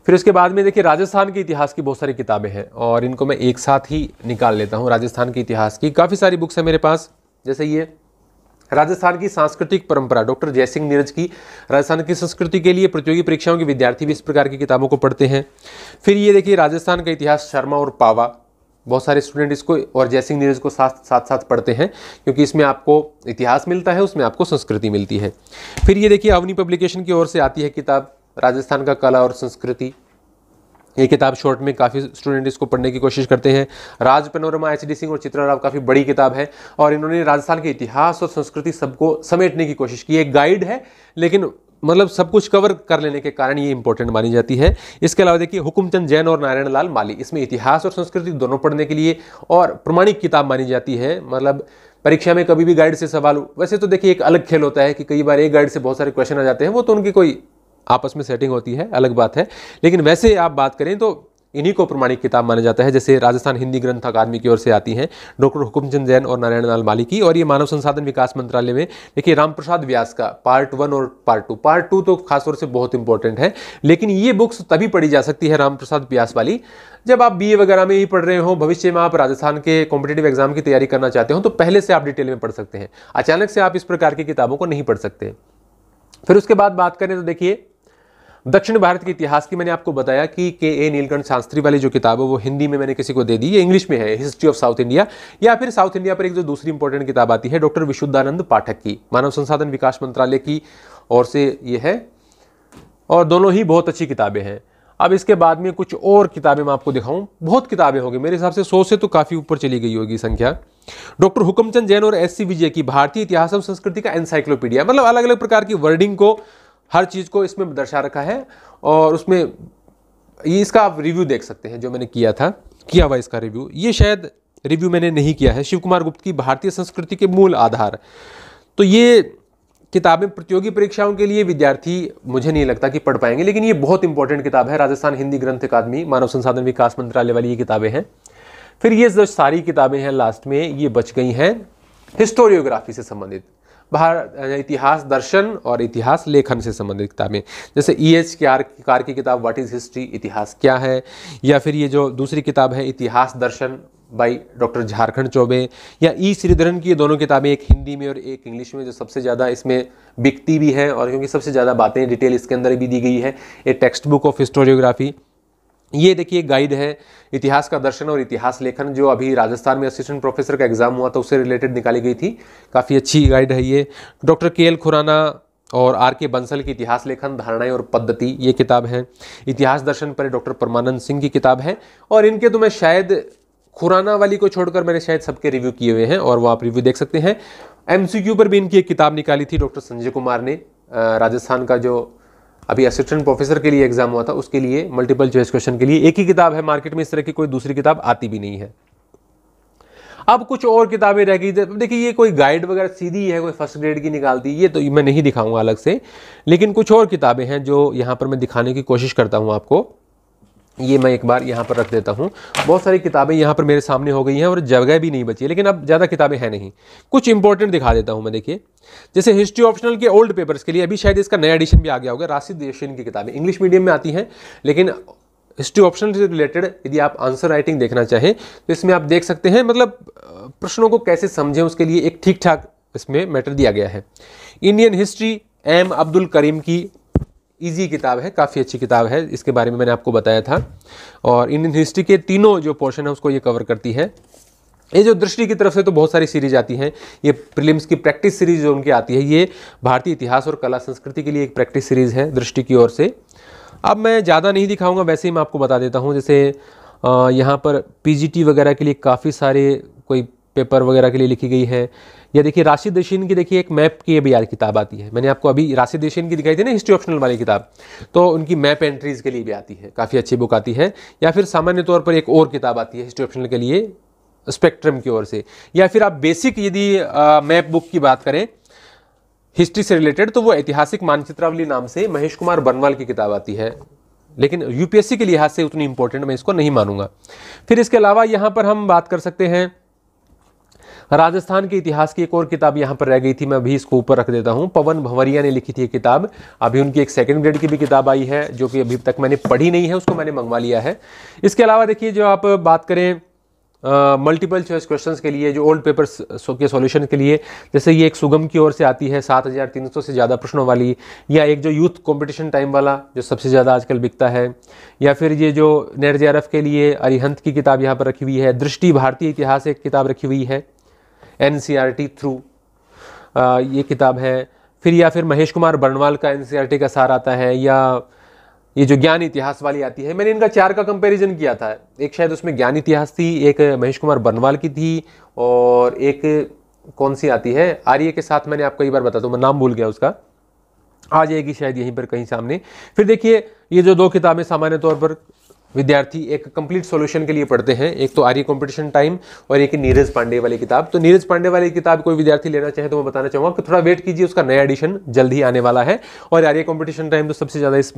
फिर उसके बाद में देखिए राजस्थान के इतिहास की बहुत सारी किताबें हैं और इनको मैं एक साथ ही निकाल लेता हूँ राजस्थान के इतिहास की काफ़ी सारी बुक्स हैं मेरे पास जैसे ये राजस्थान की सांस्कृतिक परंपरा डॉक्टर जयसिंह नीरज की राजस्थान की संस्कृति के लिए प्रतियोगी परीक्षाओं के विद्यार्थी भी इस प्रकार की किताबों को पढ़ते हैं फिर ये देखिए राजस्थान का इतिहास शर्मा और पावा बहुत सारे स्टूडेंट इसको और जयसिंह नीरज को साथ साथ साथ पढ़ते हैं क्योंकि इसमें आपको इतिहास मिलता है उसमें आपको संस्कृति मिलती है फिर ये देखिए अवनी पब्लिकेशन की ओर से आती है किताब राजस्थान का कला और संस्कृति ये किताब शॉर्ट में काफ़ी स्टूडेंट इसको पढ़ने की कोशिश करते हैं Raj panorama H D Singh और चित्रा राव काफ़ी बड़ी किताब है और इन्होंने राजस्थान के इतिहास और संस्कृति सबको समेटने की कोशिश की एक गाइड है लेकिन मतलब सब कुछ कवर कर लेने के कारण ये इंपॉर्टेंट मानी जाती है इसके अलावा देखिए हुकुमचंद जैन और नारायण लाल माली इसमें इतिहास और संस्कृति दोनों पढ़ने के लिए और प्रमाणिक किताब मानी जाती है मतलब परीक्षा में कभी भी गाइड से सवाल वैसे तो देखिए एक अलग खेल होता है कि कई बार एक गाइड से बहुत सारे क्वेश्चन आ जाते हैं वो तो उनकी कोई आपस में सेटिंग होती है अलग बात है लेकिन वैसे आप बात करें तो इन्हीं को प्रमाणिक किताब माना जाता है जैसे राजस्थान हिंदी ग्रंथ अकादमी की ओर से आती हैं डॉक्टर हुकुमचंद जैन और नारायण लाल की और ये मानव संसाधन विकास मंत्रालय में देखिए रामप्रसाद व्यास का पार्ट वन और पार्ट टू पार्ट टू तो खासतौर से बहुत इंपॉर्टेंट है लेकिन ये बुक्स तभी पढ़ी जा सकती है रामप्रसाद व्यास वाली जब आप बी वगैरह में ही पढ़ रहे हो भविष्य में आप राजस्थान के कॉम्पिटेटिव एग्जाम की तैयारी करना चाहते हो तो पहले से आप डिटेल में पढ़ सकते हैं अचानक से आप इस प्रकार की किताबों को नहीं पढ़ सकते फिर उसके बाद बात करें तो देखिए दक्षिण भारत के इतिहास की मैंने आपको बताया कि के ए नीलकंठ शास्त्री वाली जो किताब है वो हिंदी में मैंने किसी को दे दी ये इंग्लिश में है हिस्ट्री ऑफ साउथ इंडिया या फिर साउथ इंडिया पर एक जो दूसरी इंपॉर्टेंट किताब आती है डॉक्टर विशुद्धानंद पाठक की मानव संसाधन विकास मंत्रालय की ओर से ये है और दोनों ही बहुत अच्छी किताबें हैं अब इसके बाद में कुछ और किताबें मैं आपको दिखाऊं बहुत किताबें होंगी मेरे हिसाब से सौ से तो काफ़ी ऊपर चली गई होगी संख्या डॉक्टर हुकमचंद जैन और एस सी विजय की भारतीय इतिहास और संस्कृति का एनसाइक्लोपीडिया मतलब अलग अलग प्रकार की वर्डिंग को हर चीज़ को इसमें दर्शा रखा है और उसमें ये इसका आप रिव्यू देख सकते हैं जो मैंने किया था किया हुआ इसका रिव्यू ये शायद रिव्यू मैंने नहीं किया है शिव कुमार गुप्त की भारतीय संस्कृति के मूल आधार तो ये किताबें प्रतियोगी परीक्षाओं के लिए विद्यार्थी मुझे नहीं लगता कि पढ़ पाएंगे लेकिन ये बहुत इंपॉर्टेंट किताब है राजस्थान हिंदी ग्रंथ अकादमी मानव संसाधन विकास मंत्रालय वाली ये किताबें हैं फिर ये जो सारी किताबें हैं लास्ट में ये बच गई हैं हिस्टोरियोग्राफी से संबंधित भारत इतिहास दर्शन और इतिहास लेखन से संबंधित किताबें जैसे ई एच आर कार की किताब व्हाट इज़ हिस्ट्री इतिहास क्या है या फिर ये जो दूसरी किताब है इतिहास दर्शन बाई डॉक्टर झारखंड चौबे या ई e श्रीधरन की दोनों किताबें एक हिंदी में और एक इंग्लिश में जो सबसे ज़्यादा इसमें बिकती भी हैं और क्योंकि सबसे ज़्यादा बातें डिटेल इसके अंदर भी दी गई है a textbook of historiography ये देखिए गाइड है इतिहास का दर्शन और इतिहास लेखन जो अभी राजस्थान में असिस्टेंट प्रोफेसर का एग्ज़ाम हुआ था उससे रिलेटेड निकाली गई थी काफ़ी अच्छी गाइड है ये डॉक्टर के एल खुराना और आर के बंसल की इतिहास लेखन धारणाएं और पद्धति ये किताब है इतिहास दर्शन पर डॉक्टर परमानंद सिंह की किताब है और इनके तो मैं शायद खुराना वाली को छोड़कर मैंने शायद सबके रिव्यू किए हुए हैं और वो आप रिव्यू देख सकते हैं एमसीक्यू पर भी इनकी एक किताब निकाली थी डॉक्टर संजय कुमार ने राजस्थान का जो अभी असिस्टेंट प्रोफेसर के लिए एग्जाम हुआ था उसके लिए मल्टीपल चॉइस क्वेश्चन के लिए एक ही किताब है मार्केट में इस तरह की कोई दूसरी किताब आती भी नहीं है अब कुछ और किताबें रह गई देखिए ये कोई गाइड वगैरह सीधी है कोई फर्स्ट ग्रेड की निकालती ये तो मैं नहीं दिखाऊंगा अलग से लेकिन कुछ और किताबें हैं जो यहाँ पर मैं दिखाने की कोशिश करता हूँ आपको ये मैं एक बार यहाँ पर रख देता हूँ बहुत सारी किताबें यहाँ पर मेरे सामने हो गई हैं और जगह भी नहीं बची है लेकिन अब ज़्यादा किताबें हैं नहीं कुछ इंपॉर्टेंट दिखा देता हूँ मैं देखिए जैसे हिस्ट्री ऑप्शनल के ओल्ड पेपर्स के लिए अभी शायद इसका नया एडिशन भी आ गया होगा राशिद यशिन की किताबें इंग्लिश मीडियम में आती हैं लेकिन हिस्ट्री ऑप्शनल से रिलेटेड यदि आप आंसर राइटिंग देखना चाहें तो इसमें आप देख सकते हैं मतलब प्रश्नों को कैसे समझें उसके लिए एक ठीक ठाक इसमें मैटर दिया गया है Indian history M Abdul Karim की ईजी किताब है काफ़ी अच्छी किताब है इसके बारे में मैंने आपको बताया था और इंडियन हिस्ट्री के तीनों जो पोर्शन है उसको ये कवर करती है ये जो दृष्टि की तरफ से तो बहुत सारी सीरीज आती हैं ये प्रीलिम्स की प्रैक्टिस सीरीज जो उनकी आती है ये भारतीय इतिहास और कला संस्कृति के लिए एक प्रैक्टिस सीरीज है दृष्टि की ओर से अब मैं ज़्यादा नहीं दिखाऊंगा वैसे ही मैं आपको बता देता हूँ जैसे यहाँ पर पीजीटी वगैरह के लिए काफ़ी सारे कोई पेपर वगैरह के लिए लिखी गई है या देखिए राशि दशीन की देखिए एक मैप की भी यार किताब आती है मैंने आपको अभी राशि दशीन की दिखाई थी ना हिस्ट्री ऑप्शनल वाली किताब तो उनकी मैप एंट्रीज़ के लिए भी आती है काफ़ी अच्छी बुक आती है या फिर सामान्य तौर पर एक और किताब आती है हिस्ट्री ऑप्शनल के लिए स्पेक्ट्रम की ओर से या फिर आप बेसिक यदि मैप बुक की बात करें हिस्ट्री से रिलेटेड तो वो ऐतिहासिक मानचित्रावली नाम से महेश कुमार बनवाल की किताब आती है लेकिन यूपीएससी के लिहाज से उतनी इंपॉर्टेंट मैं इसको नहीं मानूंगा फिर इसके अलावा यहाँ पर हम बात कर सकते हैं राजस्थान के इतिहास की एक और किताब यहाँ पर रह गई थी मैं अभी इसको ऊपर रख देता हूँ पवन भंवरिया ने लिखी थी ये किताब अभी उनकी एक सेकेंड ग्रेड की भी किताब आई है जो कि अभी तक मैंने पढ़ी नहीं है उसको मैंने मंगवा लिया है इसके अलावा देखिए जो आप बात करें मल्टीपल चॉइस क्वेश्चन के लिए जो ओल्ड पेपर के सॉल्यूशन के लिए जैसे ये एक सुगम की ओर से आती है सात हज़ार तीन सौ से ज़्यादा प्रश्नों वाली या एक जो यूथ कंपटीशन टाइम वाला जो सबसे ज़्यादा आजकल बिकता है या फिर ये जो जे e के लिए अरिहंत की किताब यहाँ पर रखी हुई है दृष्टि भारतीय इतिहास एक किताब रखी हुई है एन थ्रू ये किताब है फिर या फिर महेश कुमार बर्णवाल का एन का सार आता है या ये जो ज्ञान इतिहास वाली आती है मैंने इनका चार का कंपैरिजन किया था एक शायद उसमें ज्ञान इतिहास थी एक महेश कुमार बनवाल की थी और एक कौन सी आती है आर्य के साथ मैंने आपको एक बार बता दूँ मैं नाम भूल गया उसका आ जाएगी शायद यहीं पर कहीं सामने फिर देखिए ये जो दो किताबें सामान्य तौर पर विद्यार्थी एक कंप्लीट सॉल्यूशन के लिए पढ़ते हैं एक तो आर्य कंपटीशन टाइम और एक नीरज पांडे वाली किताब तो नीरज पांडे वाली किताब कोई विद्यार्थी लेना चाहे तो मैं बताना चाहूँगा कि थोड़ा वेट कीजिए उसका नया एडिशन जल्द ही आने वाला है और आर्य कंपटीशन टाइम तो सबसे ज़्यादा इस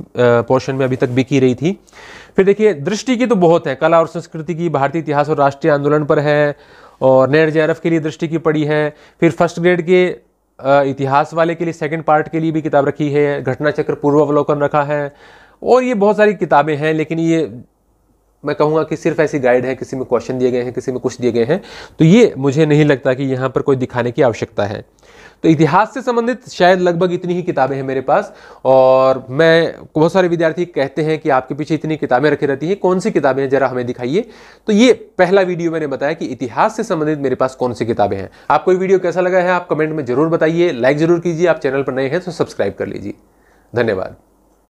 पोर्शन में अभी तक बिकी रही थी फिर देखिए दृष्टि की तो बहुत है कला और संस्कृति की भारतीय इतिहास और राष्ट्रीय आंदोलन पर है और नैर जे के लिए दृष्टि की पड़ी है फिर फर्स्ट ग्रेड के इतिहास वाले के लिए सेकंड पार्ट के लिए भी किताब रखी है घटना चक्र पूर्वावलोकन रखा है और ये बहुत सारी किताबें हैं लेकिन ये मैं कहूँगा कि सिर्फ ऐसी गाइड है किसी में क्वेश्चन दिए गए हैं किसी में कुछ दिए गए हैं तो ये मुझे नहीं लगता कि यहाँ पर कोई दिखाने की आवश्यकता है तो इतिहास से संबंधित शायद लगभग इतनी ही किताबें हैं मेरे पास और मैं बहुत सारे विद्यार्थी कहते हैं कि आपके पीछे इतनी किताबें रखी रहती हैं कौन सी किताबें हैं जरा हमें दिखाइए तो ये पहला वीडियो मैंने बताया कि इतिहास से संबंधित मेरे पास कौन सी किताबें हैं आपको ये वीडियो कैसा लगा है आप कमेंट में जरूर बताइए लाइक जरूर कीजिए आप चैनल पर नए हैं तो सब्सक्राइब कर लीजिए धन्यवाद